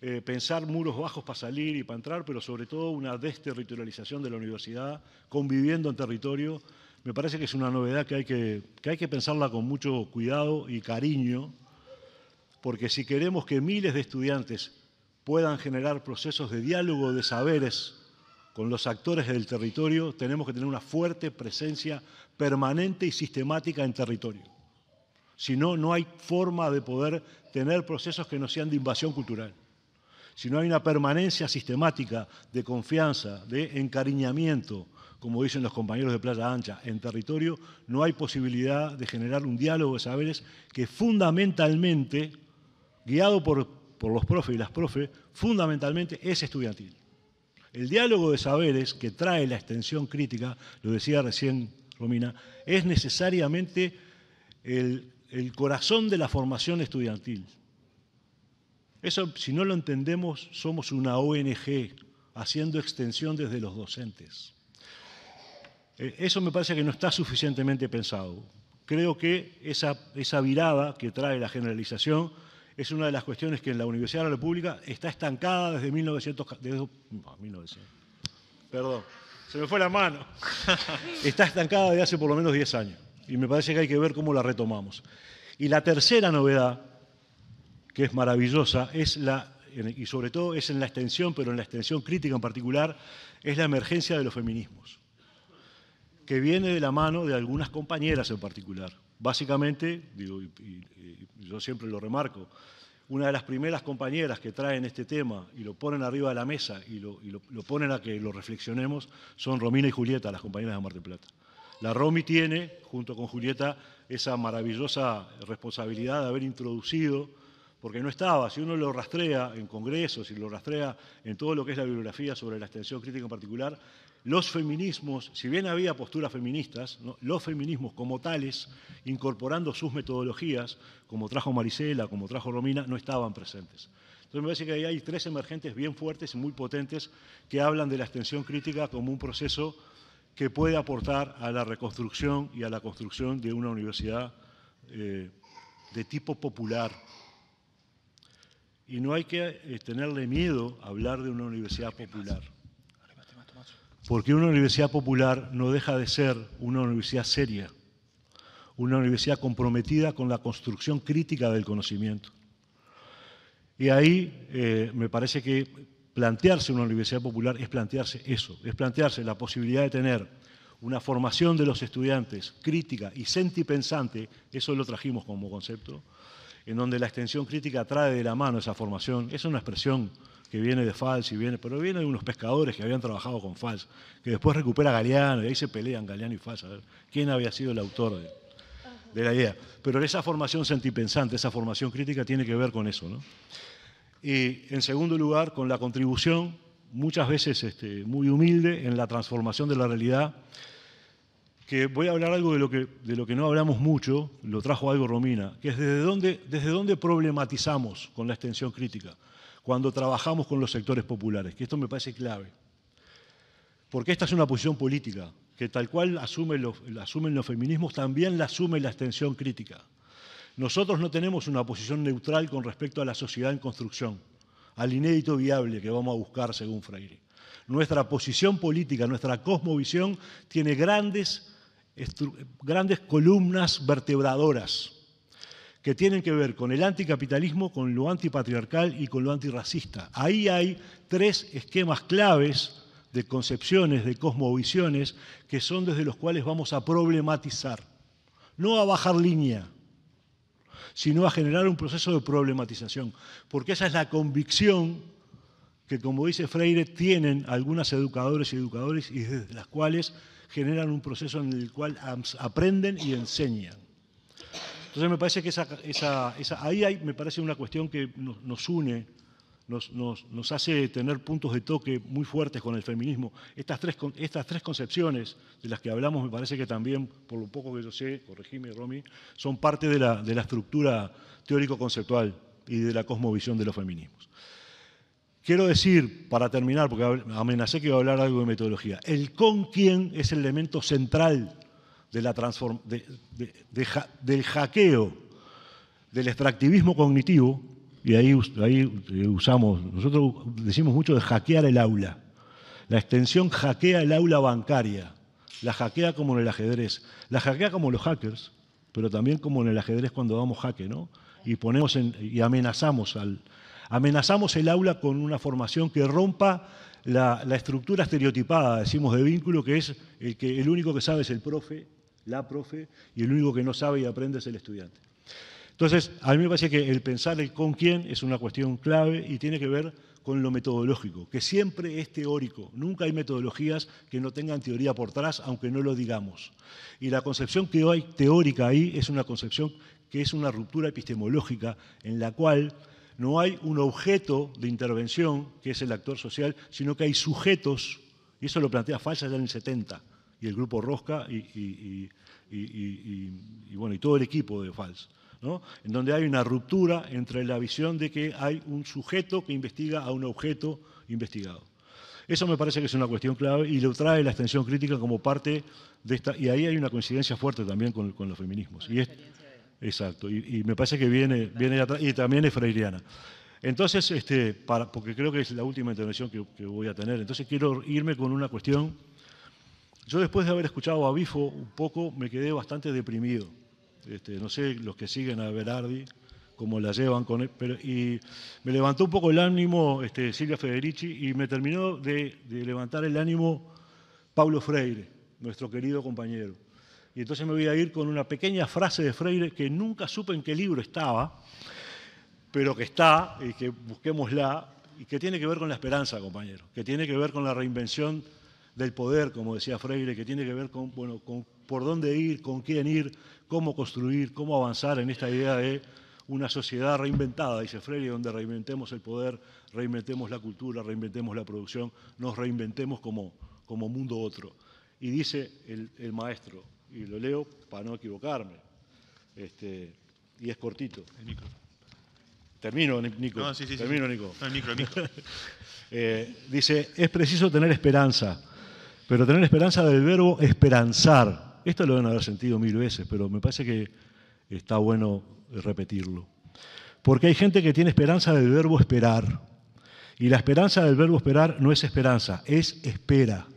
eh, pensar muros bajos para salir y para entrar, pero sobre todo una desterritorialización de la universidad, conviviendo en territorio me parece que es una novedad que hay que, hay que pensarla con mucho cuidado y cariño, porque si queremos que miles de estudiantes puedan generar procesos de diálogo de saberes con los actores del territorio, tenemos que tener una fuerte presencia permanente y sistemática en territorio. Si no, no hay forma de poder tener procesos que no sean de invasión cultural. Si no hay una permanencia sistemática de confianza, de encariñamiento, como dicen los compañeros de Playa Ancha, en territorio no hay posibilidad de generar un diálogo de saberes que fundamentalmente, guiado por, los profes y las profes, fundamentalmente es estudiantil. El diálogo de saberes que trae la extensión crítica, lo decía recién Romina, es necesariamente el corazón de la formación estudiantil. Eso, si no lo entendemos, somos una ONG haciendo extensión desde los docentes. Eh, eso me parece que no está suficientemente pensado. Creo que esa, virada que trae la generalización es una de las cuestiones que en la Universidad de la República está estancada desde 1900... perdón, se me fue la mano. está estancada desde hace por lo menos 10 años y me parece que hay que ver cómo la retomamos. Y la tercera novedad, que es maravillosa, es la, y sobre todo es en la extensión, pero en la extensión crítica en particular, es la emergencia de los feminismos que viene de la mano de algunas compañeras en particular. Básicamente, digo, y, yo siempre lo remarco, una de las primeras compañeras que traen este tema y lo ponen arriba de la mesa y lo, ponen a que lo reflexionemos son Romina y Julieta, las compañeras de Marte Plata. La Romi tiene, junto con Julieta, esa maravillosa responsabilidad de haber introducido, porque no estaba, si uno lo rastrea en congresos, si lo rastrea en todo lo que es la bibliografía sobre la extensión crítica en particular, los feminismos, si bien había posturas feministas, los feminismos como tales, incorporando sus metodologías, como trajo Marisela, como trajo Romina, no estaban presentes. Entonces me parece que ahí hay tres emergentes bien fuertes y muy potentes que hablan de la extensión crítica como un proceso que puede aportar a la reconstrucción y a la construcción de una universidad eh, de tipo popular. Y no hay que eh, tenerle miedo a hablar de una universidad popular porque una universidad popular no deja de ser una universidad seria, una universidad comprometida con la construcción crítica del conocimiento. Y ahí eh, me parece que plantearse una universidad popular es plantearse eso, es plantearse la posibilidad de tener una formación de los estudiantes crítica y sentipensante, eso lo trajimos como concepto, en donde la extensión crítica trae de la mano esa formación, es una expresión que viene de Fals y viene, pero viene de unos pescadores que habían trabajado con Fals, que después recupera Galeano y ahí se pelean Galeano y Fals, a ver quién había sido el autor de, la idea. Pero esa formación sentipensante, esa formación crítica tiene que ver con eso. ¿no? Y en segundo lugar, con la contribución, muchas veces este, muy humilde, en la transformación de la realidad, que voy a hablar algo de lo, que, no hablamos mucho, lo trajo algo Romina, que es desde dónde problematizamos con la extensión crítica cuando trabajamos con los sectores populares, que esto me parece clave. Porque esta es una posición política, que tal cual asume asumen los feminismos, también la asume la extensión crítica. Nosotros no tenemos una posición neutral con respecto a la sociedad en construcción, al inédito viable que vamos a buscar según Freire. Nuestra posición política, nuestra cosmovisión tiene grandes, grandes columnas vertebradoras que tienen que ver con el anticapitalismo, con lo antipatriarcal y con lo antirracista. Ahí hay tres esquemas claves de concepciones, de cosmovisiones, que son desde los cuales vamos a problematizar. No a bajar línea, sino a generar un proceso de problematización, porque esa es la convicción que, como dice Freire, tienen algunas educadores y educadores y desde las cuales generan un proceso en el cual aprenden y enseñan. Entonces me parece que esa, ahí hay, me parece una cuestión que nos, une, nos, hace tener puntos de toque muy fuertes con el feminismo. Estas tres, estas tres concepciones de las que hablamos me parece que también, por lo poco que yo sé, corregime Romy, son parte de la, de la estructura teórico-conceptual y de la cosmovisión de los feminismos. Quiero decir, para terminar, porque amenacé que iba a hablar algo de metodología, el con quién es el elemento central de la transforma del hackeo, del extractivismo cognitivo, y ahí, ahí eh, usamos, nosotros decimos mucho de hackear el aula. La extensión hackea el aula bancaria, la hackea como en el ajedrez, la hackea como los hackers, pero también como en el ajedrez cuando damos jaque, ¿no? Y, ponemos en, y amenazamos, al, amenazamos el aula con una formación que rompa la, estructura estereotipada, decimos, de vínculo, que es el, que, el único que sabe es el profe la profe, y el único que no sabe y aprende es el estudiante. Entonces, a mí me parece que el pensar el con quién es una cuestión clave y tiene que ver con lo metodológico, que siempre es teórico. Nunca hay metodologías que no tengan teoría por atrás, aunque no lo digamos. Y la concepción que hoy teórica ahí es una concepción que es una ruptura epistemológica en la cual no hay un objeto de intervención, que es el actor social, sino que hay sujetos, y eso lo plantea Falsa ya en el 70, y el grupo Rosca y, bueno, y todo el equipo de FALS. ¿no? En donde hay una ruptura entre la visión de que hay un sujeto que investiga a un objeto investigado. Eso me parece que es una cuestión clave y lo trae la extensión crítica como parte de esta. Y ahí hay una coincidencia fuerte también con, los feminismos. exacto, y, me parece que viene, viene atrás, y también es freiriana. Entonces, este, porque creo que es la última intervención que, que voy a tener, entonces quiero irme con una cuestión yo después de haber escuchado a Bifo un poco, me quedé bastante deprimido. Este, no sé los que siguen a Berardi, cómo la llevan con él, pero, y me levantó un poco el ánimo este, Silvia Federici y me terminó de, levantar el ánimo Paulo Freire, nuestro querido compañero. Y entonces me voy a ir con una pequeña frase de Freire que nunca supe en qué libro estaba, pero que está y que busquémosla, y que tiene que ver con la esperanza, compañero, que tiene que ver con la reinvención del poder, como decía Freire, que tiene que ver con, bueno, con por dónde ir, con quién ir, cómo construir, cómo avanzar en esta idea de una sociedad reinventada, dice Freire, donde reinventemos el poder, reinventemos la cultura, reinventemos la producción, nos reinventemos como, como mundo otro. Y dice el, maestro, y lo leo para no equivocarme, este, y es cortito. El Termino, Nico. No, sí, sí, Termino, Nico. el micro, eh, dice, es preciso tener esperanza pero tener esperanza del verbo esperanzar. Esto lo van a haber sentido mil veces, pero me parece que está bueno repetirlo. Porque hay gente que tiene esperanza del verbo esperar. Y la esperanza del verbo esperar no es esperanza, es espera.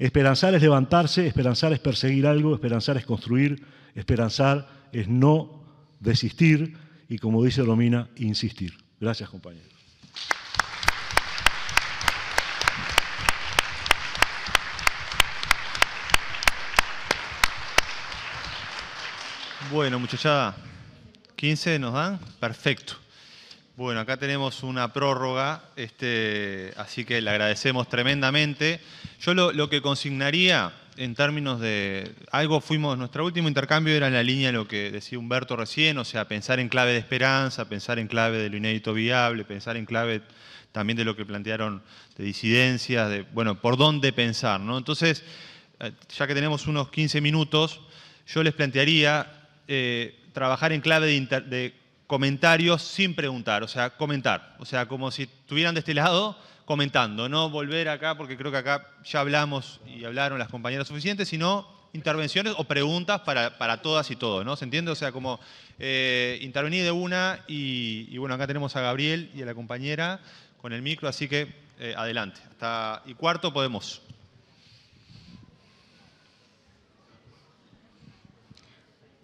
Esperanzar es levantarse, esperanzar es perseguir algo, esperanzar es construir, esperanzar es no desistir y como dice Romina, insistir. Gracias compañeros. Bueno, muchachada, 15 nos dan, perfecto. Bueno, acá tenemos una prórroga, este, así que le agradecemos tremendamente. Yo lo, que consignaría en términos de algo fuimos, nuestro último intercambio era en la línea de lo que decía Humberto recién, o sea, pensar en clave de esperanza, pensar en clave de lo inédito viable, pensar en clave también de lo que plantearon de disidencias, de, bueno, por dónde pensar, ¿no? Entonces, eh, ya que tenemos unos 15 minutos, yo les plantearía eh, trabajar en clave de, comentarios sin preguntar, o sea, comentar. O sea, como si estuvieran de este lado comentando, no volver acá, porque creo que acá ya hablamos y hablaron las compañeras suficientes, sino intervenciones o preguntas para, todas y todos, ¿no? ¿Se entiende? O sea, como eh, intervenir de una y, bueno, acá tenemos a Gabriel y a la compañera con el micro, así que eh, adelante. Hasta, y cuarto podemos.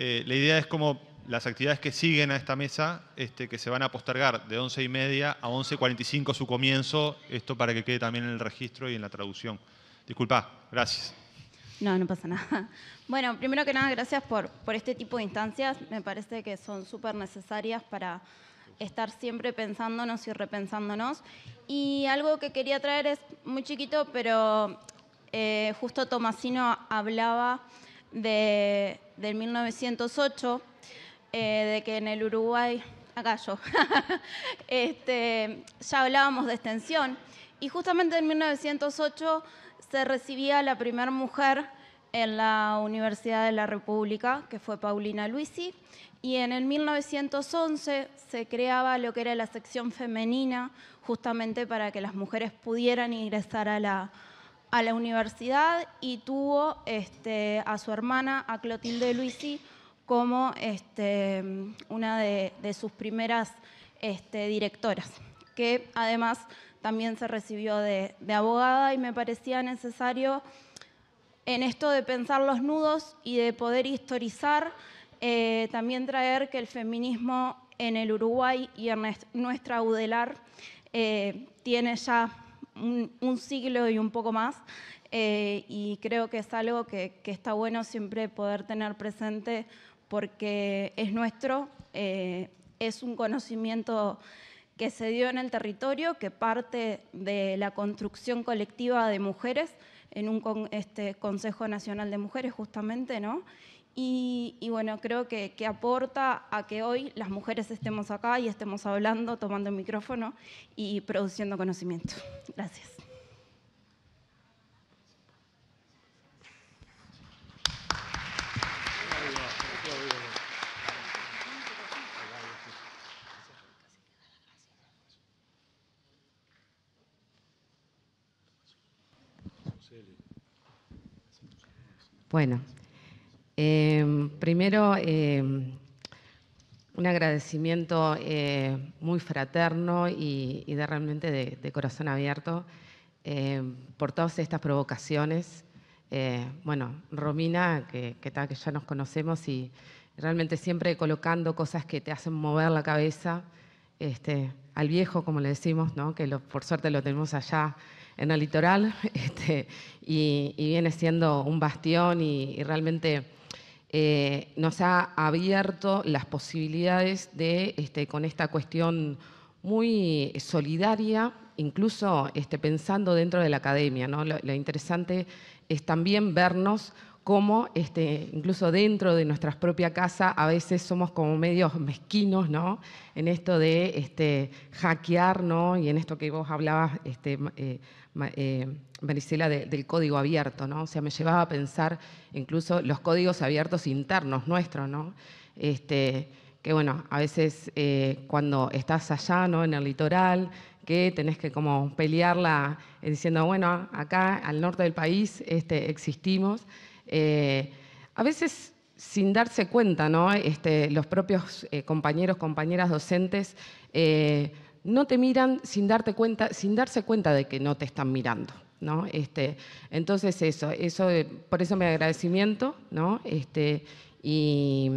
Eh, la idea es como las actividades que siguen a esta mesa, este, que se van a postergar de 11 y media a 11.45 su comienzo, esto para que quede también en el registro y en la traducción. Disculpa, gracias. No, no pasa nada. Bueno, primero que nada, gracias por, por este tipo de instancias. Me parece que son súper necesarias para estar siempre pensándonos y repensándonos. Y algo que quería traer es muy chiquito, pero eh, justo Tomasino hablaba de del 1908, eh, de que en el Uruguay, acá yo, este, ya hablábamos de extensión, y justamente en 1908 se recibía la primera mujer en la Universidad de la República, que fue Paulina Luisi, y en el 1911 se creaba lo que era la sección femenina, justamente para que las mujeres pudieran ingresar a la, a la universidad y tuvo este, a su hermana, a Clotilde Luisi, como este, una de, sus primeras este, directoras, que además también se recibió de, abogada y me parecía necesario en esto de pensar los nudos y de poder historizar, eh, también traer que el feminismo en el Uruguay y en nuestra UDELAR eh, tiene ya un, siglo y un poco más. Eh, y creo que es algo que, está bueno siempre poder tener presente porque es nuestro, eh, es un conocimiento que se dio en el territorio, que parte de la construcción colectiva de mujeres en un este, Consejo Nacional de Mujeres justamente, ¿no? Y, bueno, creo que, que, aporta a que hoy las mujeres estemos acá y estemos hablando, tomando el micrófono y produciendo conocimiento. Gracias. Bueno, Em, primero, em, un agradecimiento eh, muy fraterno y, de realmente de, corazón abierto em, por todas estas provocaciones. Eh, bueno, Romina, que, que, ya nos conocemos y realmente siempre colocando cosas que te hacen mover la cabeza, este, al viejo, como le decimos, ¿no? que por suerte lo tenemos allá en el litoral, este, y, viene siendo un bastión y realmente eh, nos ha abierto las posibilidades de, este, con esta cuestión muy solidaria, incluso este, pensando dentro de la academia. Lo, interesante es también vernos cómo, este, incluso dentro de nuestra propia casa, a veces somos como medios mezquinos ¿no? en esto de hackear ¿no? y en esto que vos hablabas, este, eh, eh, del código abierto, ¿no? O sea, me llevaba a pensar incluso los códigos abiertos internos nuestros, ¿no? Este, que bueno, a veces eh, cuando estás allá, ¿no? En el litoral, que tenés que como pelearla diciendo, bueno, acá al norte del país este, existimos. Eh, a veces sin darse cuenta, ¿no? Este, los propios eh, compañeros, compañeras docentes no te miran sin, darte cuenta, sin darse cuenta de que no te están mirando. ¿no? Este, entonces eso, eso, por eso mi agradecimiento, ¿no? Este, y,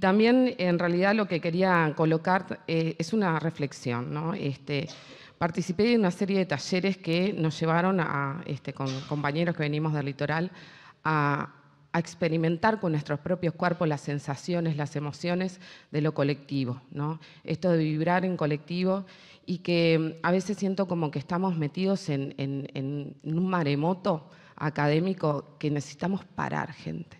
también en realidad lo que quería colocar eh, es una reflexión, ¿no? Este, participé de una serie de talleres que nos llevaron a, este, con compañeros que venimos del litoral a, a experimentar con nuestros propios cuerpos las sensaciones, las emociones de lo colectivo, ¿no? Esto de vibrar en colectivo y que mm, a veces siento como que estamos metidos en, un maremoto académico que necesitamos parar, gente.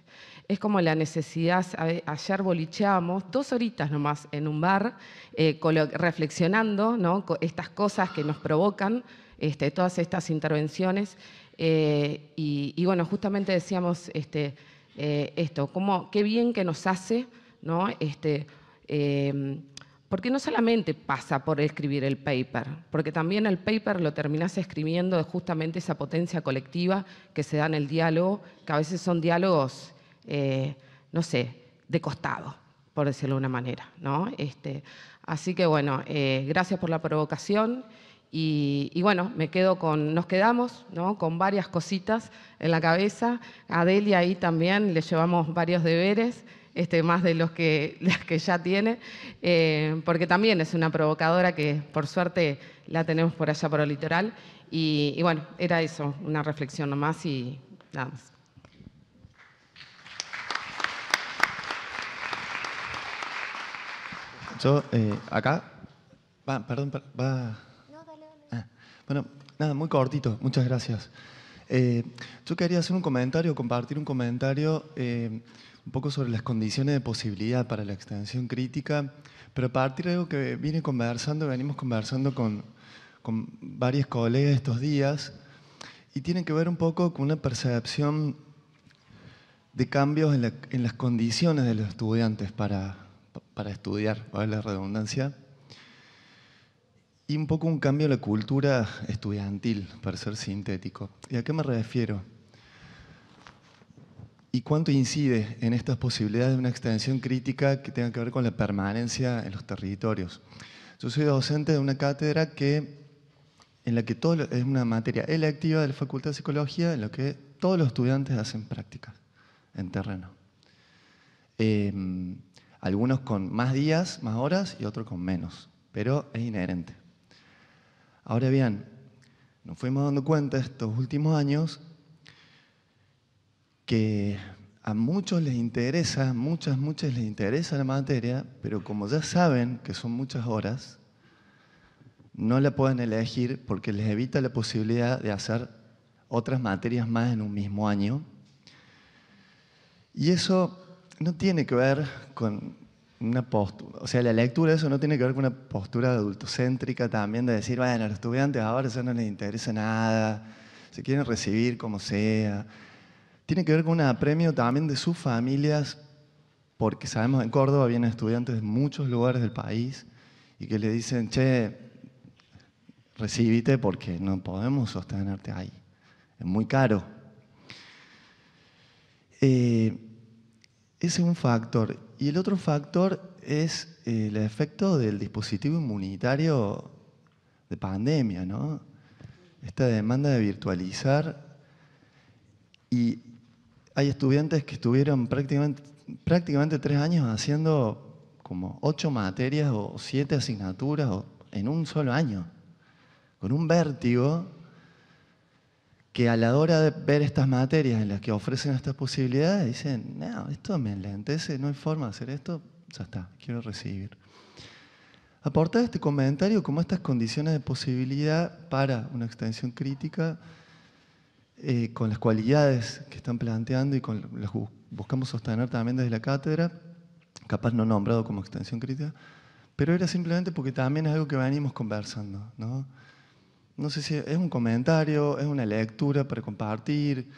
Es como la necesidad, ayer bolicheábamos dos horitas nomás en un bar, eh, reflexionando ¿no? estas cosas que nos provocan, este, todas estas intervenciones, eh, y, bueno, justamente decíamos este, eh, esto, qué bien que nos hace, ¿no? Este, em, porque no solamente pasa por escribir el paper, porque también el paper lo terminás escribiendo de justamente esa potencia colectiva que se da en el diálogo, que a veces son diálogos, eh, no sé, de costado, por decirlo de una manera. ¿no? Este, así que bueno, gracias por la provocación. Y, bueno, me quedo con, nos quedamos ¿no? con varias cositas en la cabeza. A Delia ahí también le llevamos varios deberes, este, más de los que, las que ya tiene, eh, porque también es una provocadora que por suerte la tenemos por allá por el litoral. Y, bueno, era eso, una reflexión nomás y nada más. Yo, eh, acá, va, perdón, va. Bueno, nada, muy cortito, muchas gracias. Eh, yo quería hacer un comentario, compartir un comentario eh, un poco sobre las condiciones de posibilidad para la extensión crítica, pero a partir de algo que vine conversando, venimos conversando con, varios colegas estos días, y tiene que ver un poco con una percepción de cambios en, las condiciones de los estudiantes para, para estudiar, para la redundancia y un poco un cambio en la cultura estudiantil, para ser sintético. ¿Y a qué me refiero? ¿Y cuánto incide en estas posibilidades de una extensión crítica que tenga que ver con la permanencia en los territorios? Yo soy docente de una cátedra que, en la que todo, es una materia electiva de la Facultad de Psicología en la que todos los estudiantes hacen práctica en terreno. Em, algunos con más días, más horas y otros con menos, pero es inherente. Ahora bien, nos fuimos dando cuenta estos últimos años que a muchos les interesa, muchas, muchas les interesa la materia, pero como ya saben que son muchas horas, no la pueden elegir porque les evita la posibilidad de hacer otras materias más en un mismo año. Y eso no tiene que ver con, una postura, o sea, la lectura eso no tiene que ver con una postura adultocéntrica también de decir, bueno, a los estudiantes ahora no les interesa nada, se quieren recibir como sea. Tiene que ver con un apremio también de sus familias, porque sabemos en Córdoba vienen estudiantes de muchos lugares del país y que le dicen, che, recibite porque no podemos sostenerte ahí. Es muy caro. Eh, ese es un factor. Y el otro factor es eh, el efecto del dispositivo inmunitario de pandemia, ¿no? Esta demanda de virtualizar. Y hay estudiantes que estuvieron prácticamente, prácticamente tres años haciendo como ocho materias o siete asignaturas en un solo año, con un vértigo que a la hora de ver estas materias en las que ofrecen estas posibilidades, dicen, no, esto me enlentece, no hay forma de hacer esto, ya está, quiero recibir. Aportar este comentario como estas condiciones de posibilidad para una extensión crítica eh, con las cualidades que están planteando y con las buscamos sostener también desde la cátedra, capaz no nombrado como extensión crítica, pero era simplemente porque también es algo que venimos conversando, ¿no? no sé si es un comentario, es una lectura para compartir.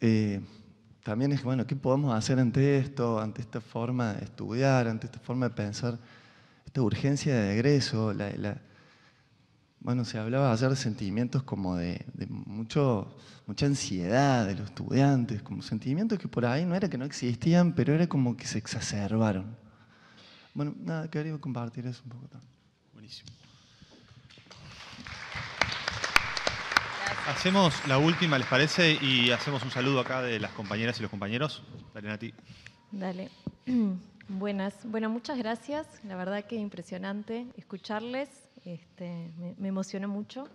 Eh, también es, que, bueno, ¿qué podemos hacer ante esto, ante esta forma de estudiar, ante esta forma de pensar, esta urgencia de egreso? bueno, se hablaba ayer de sentimientos como de, mucho, mucha ansiedad de los estudiantes, como sentimientos que por ahí no era que no existían, pero era como que se exacerbaron. Bueno, nada, quería compartir eso un poco. Buenísimo. Hacemos la última, ¿les parece? Y hacemos un saludo acá de las compañeras y los compañeros. Dale, Nati. Dale. Buenas. Bueno, muchas gracias. La verdad que impresionante escucharles. Este, me, emocionó mucho.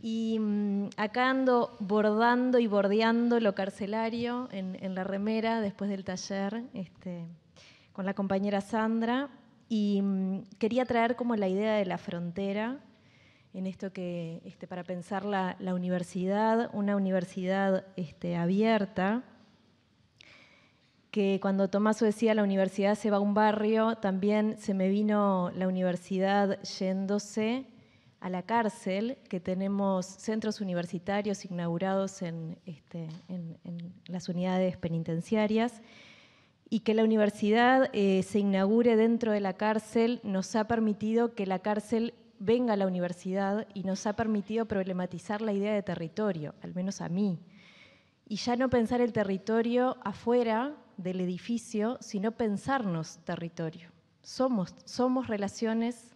Y mm, acá ando bordando y bordeando lo carcelario en, la remera después del taller este, con la compañera Sandra. Y mm, quería traer como la idea de la frontera en esto que, este, para pensar la, universidad, una universidad este, abierta, que cuando Tomaso decía la universidad se va a un barrio, también se me vino la universidad yéndose a la cárcel, que tenemos centros universitarios inaugurados en, este, las unidades penitenciarias, y que la universidad eh, se inaugure dentro de la cárcel nos ha permitido que la cárcel venga a la universidad y nos ha permitido problematizar la idea de territorio, al menos a mí. Y ya no pensar el territorio afuera del edificio, sino pensarnos territorio. Somos, somos relaciones,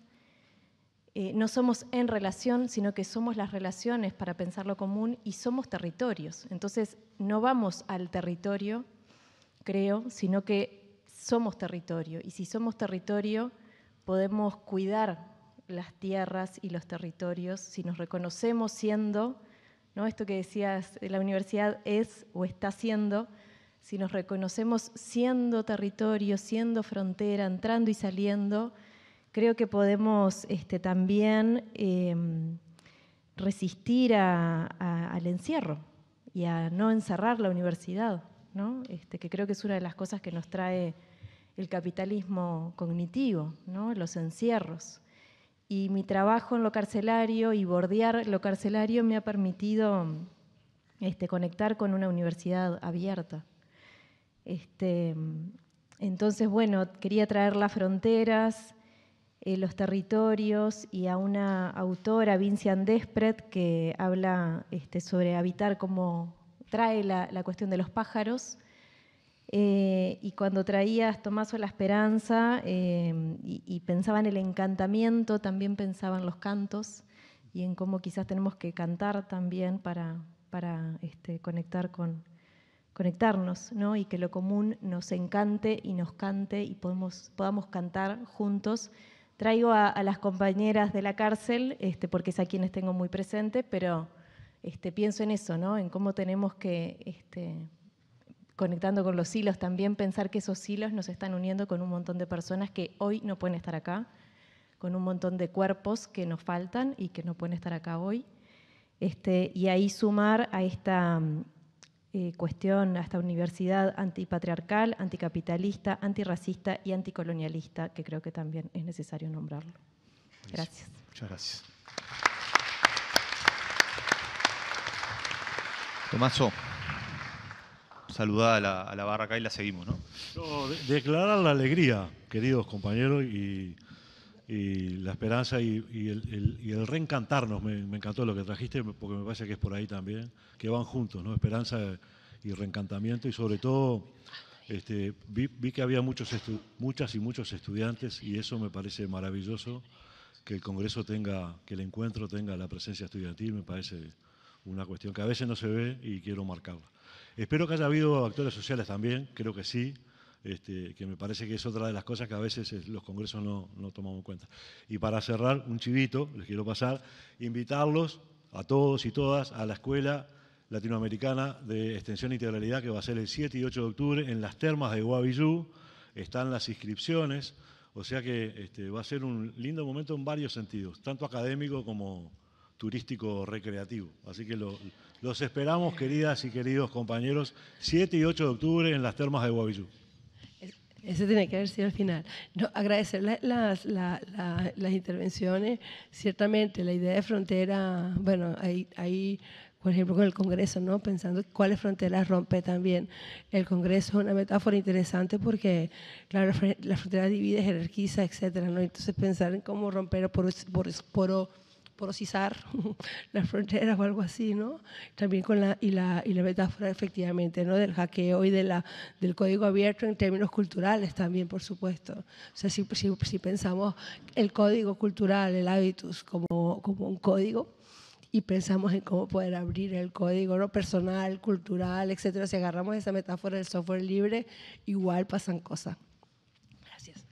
eh, no somos en relación, sino que somos las relaciones para pensar lo común y somos territorios. Entonces, no vamos al territorio, creo, sino que somos territorio. Y si somos territorio, podemos cuidar las tierras y los territorios, si nos reconocemos siendo, ¿no? esto que decías, la universidad es o está siendo, si nos reconocemos siendo territorio, siendo frontera, entrando y saliendo, creo que podemos este, también em, resistir al encierro y a no encerrar la universidad, ¿no? Este, que creo que es una de las cosas que nos trae el capitalismo cognitivo, ¿no? los encierros y mi trabajo en lo carcelario y bordear lo carcelario me ha permitido este, conectar con una universidad abierta. Este, entonces, bueno, quería traer las fronteras, eh, los territorios y a una autora, Vincian Despret, que habla este, sobre habitar como trae la, cuestión de los pájaros eh, y cuando traías o la esperanza eh, y, pensaba en el encantamiento, también pensaba en los cantos y en cómo quizás tenemos que cantar también para, para este, conectar con, conectarnos, ¿no? Y que lo común nos encante y nos cante y podamos cantar juntos. Traigo a, las compañeras de la cárcel, este, porque es a quienes tengo muy presente, pero este, pienso en eso, ¿no? En cómo tenemos que este, conectando con los hilos, también pensar que esos hilos nos están uniendo con un montón de personas que hoy no pueden estar acá, con un montón de cuerpos que nos faltan y que no pueden estar acá hoy. Este, y ahí sumar a esta mm, eh, cuestión, a esta universidad antipatriarcal, anticapitalista, antirracista y anticolonialista, que creo que también es necesario nombrarlo. Gracias. Muchas gracias. Tomaso saludada a la, barra acá y la seguimos, ¿no? declarar la alegría, queridos compañeros, y, la esperanza y, el, reencantarnos. Me, encantó lo que trajiste porque me parece que es por ahí también, que van juntos, ¿no? Esperanza y reencantamiento y sobre todo este, vi, vi, que había muchos muchas y muchos estudiantes y eso me parece maravilloso que el Congreso tenga, que el encuentro tenga la presencia estudiantil, me parece una cuestión que a veces no se ve y quiero marcarla. Espero que haya habido actores sociales también, creo que sí, este, que me parece que es otra de las cosas que a veces eh, los congresos no, tomamos en cuenta. Y para cerrar, un chivito, les quiero pasar, invitarlos a todos y todas a la escuela latinoamericana de extensión e integralidad que va a ser el 7 y 8 de octubre en las termas de Guavillú. Están las inscripciones, o sea que este, va a ser un lindo momento en varios sentidos, tanto académico como turístico recreativo. Así que lo, los esperamos, queridas y queridos compañeros, 7 y 8 de octubre en las termas de Guavillú. ese tiene que haber sido el final. No, agradecer las, las intervenciones, ciertamente la idea de frontera, bueno, ahí, ahí, por ejemplo, con el Congreso, ¿no? pensando cuáles fronteras rompe también. El Congreso es una metáfora interesante porque, claro, la frontera divide, jerarquiza, etcétera, ¿no? Entonces pensar en cómo romper por, por porosizar las fronteras o algo así, ¿no? También con la y, la, y la, metáfora efectivamente, ¿no? Del hackeo y de la, del código abierto en términos culturales también, por supuesto. O sea, si, si, pensamos el código cultural, el hábitus, como, como un código, y pensamos en cómo poder abrir el código ¿no? personal, cultural, etcétera. Si agarramos esa metáfora del software libre, igual pasan cosas. Gracias.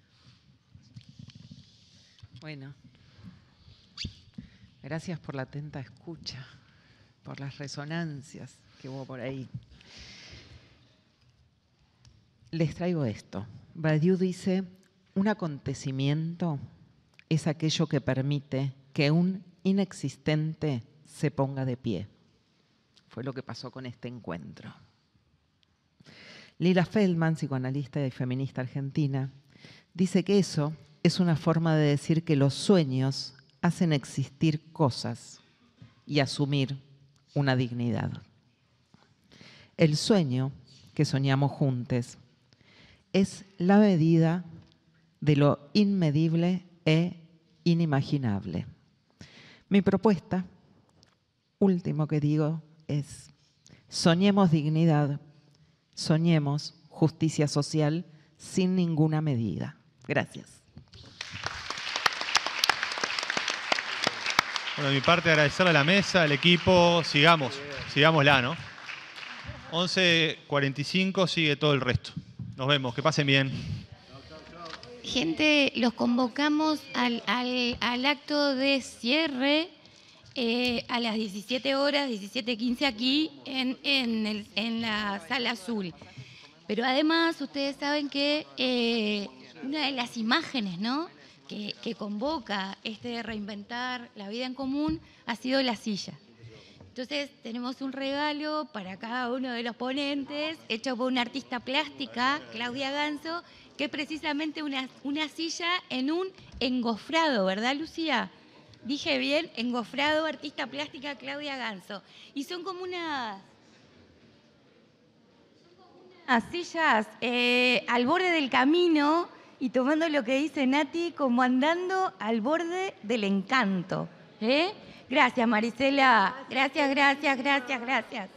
Bueno, Gracias por la atenta escucha, por las resonancias que hubo por ahí. Les traigo esto. Badiou dice, un acontecimiento es aquello que permite que un inexistente se ponga de pie. Fue lo que pasó con este encuentro. Lila Feldman, psicoanalista y feminista argentina, dice que eso es una forma de decir que los sueños hacen existir cosas y asumir una dignidad. El sueño que soñamos juntos es la medida de lo inmedible e inimaginable. Mi propuesta, último que digo, es soñemos dignidad, soñemos justicia social sin ninguna medida. Gracias. Bueno, de mi parte agradecerle a la mesa, al equipo, sigamos, sigámosla, ¿no? 11.45 sigue todo el resto. Nos vemos, que pasen bien. Gente, los convocamos al, acto de cierre eh, a las 17 horas, 17.15 aquí en, el, en, la sala azul. Pero además ustedes saben que eh, una de las imágenes, ¿no? que, convoca este reinventar la vida en común ha sido la silla. Entonces tenemos un regalo para cada uno de los ponentes, hecho por una artista plástica, Claudia Ganso, que es precisamente una, una silla en un engofrado, ¿verdad Lucía? Dije bien, engofrado, artista plástica Claudia Ganso. Y son como unas, unas sillas eh, al borde del camino y tomando lo que dice Nati como andando al borde del encanto. ¿Eh? Gracias, Marisela. Gracias, gracias, gracias, gracias.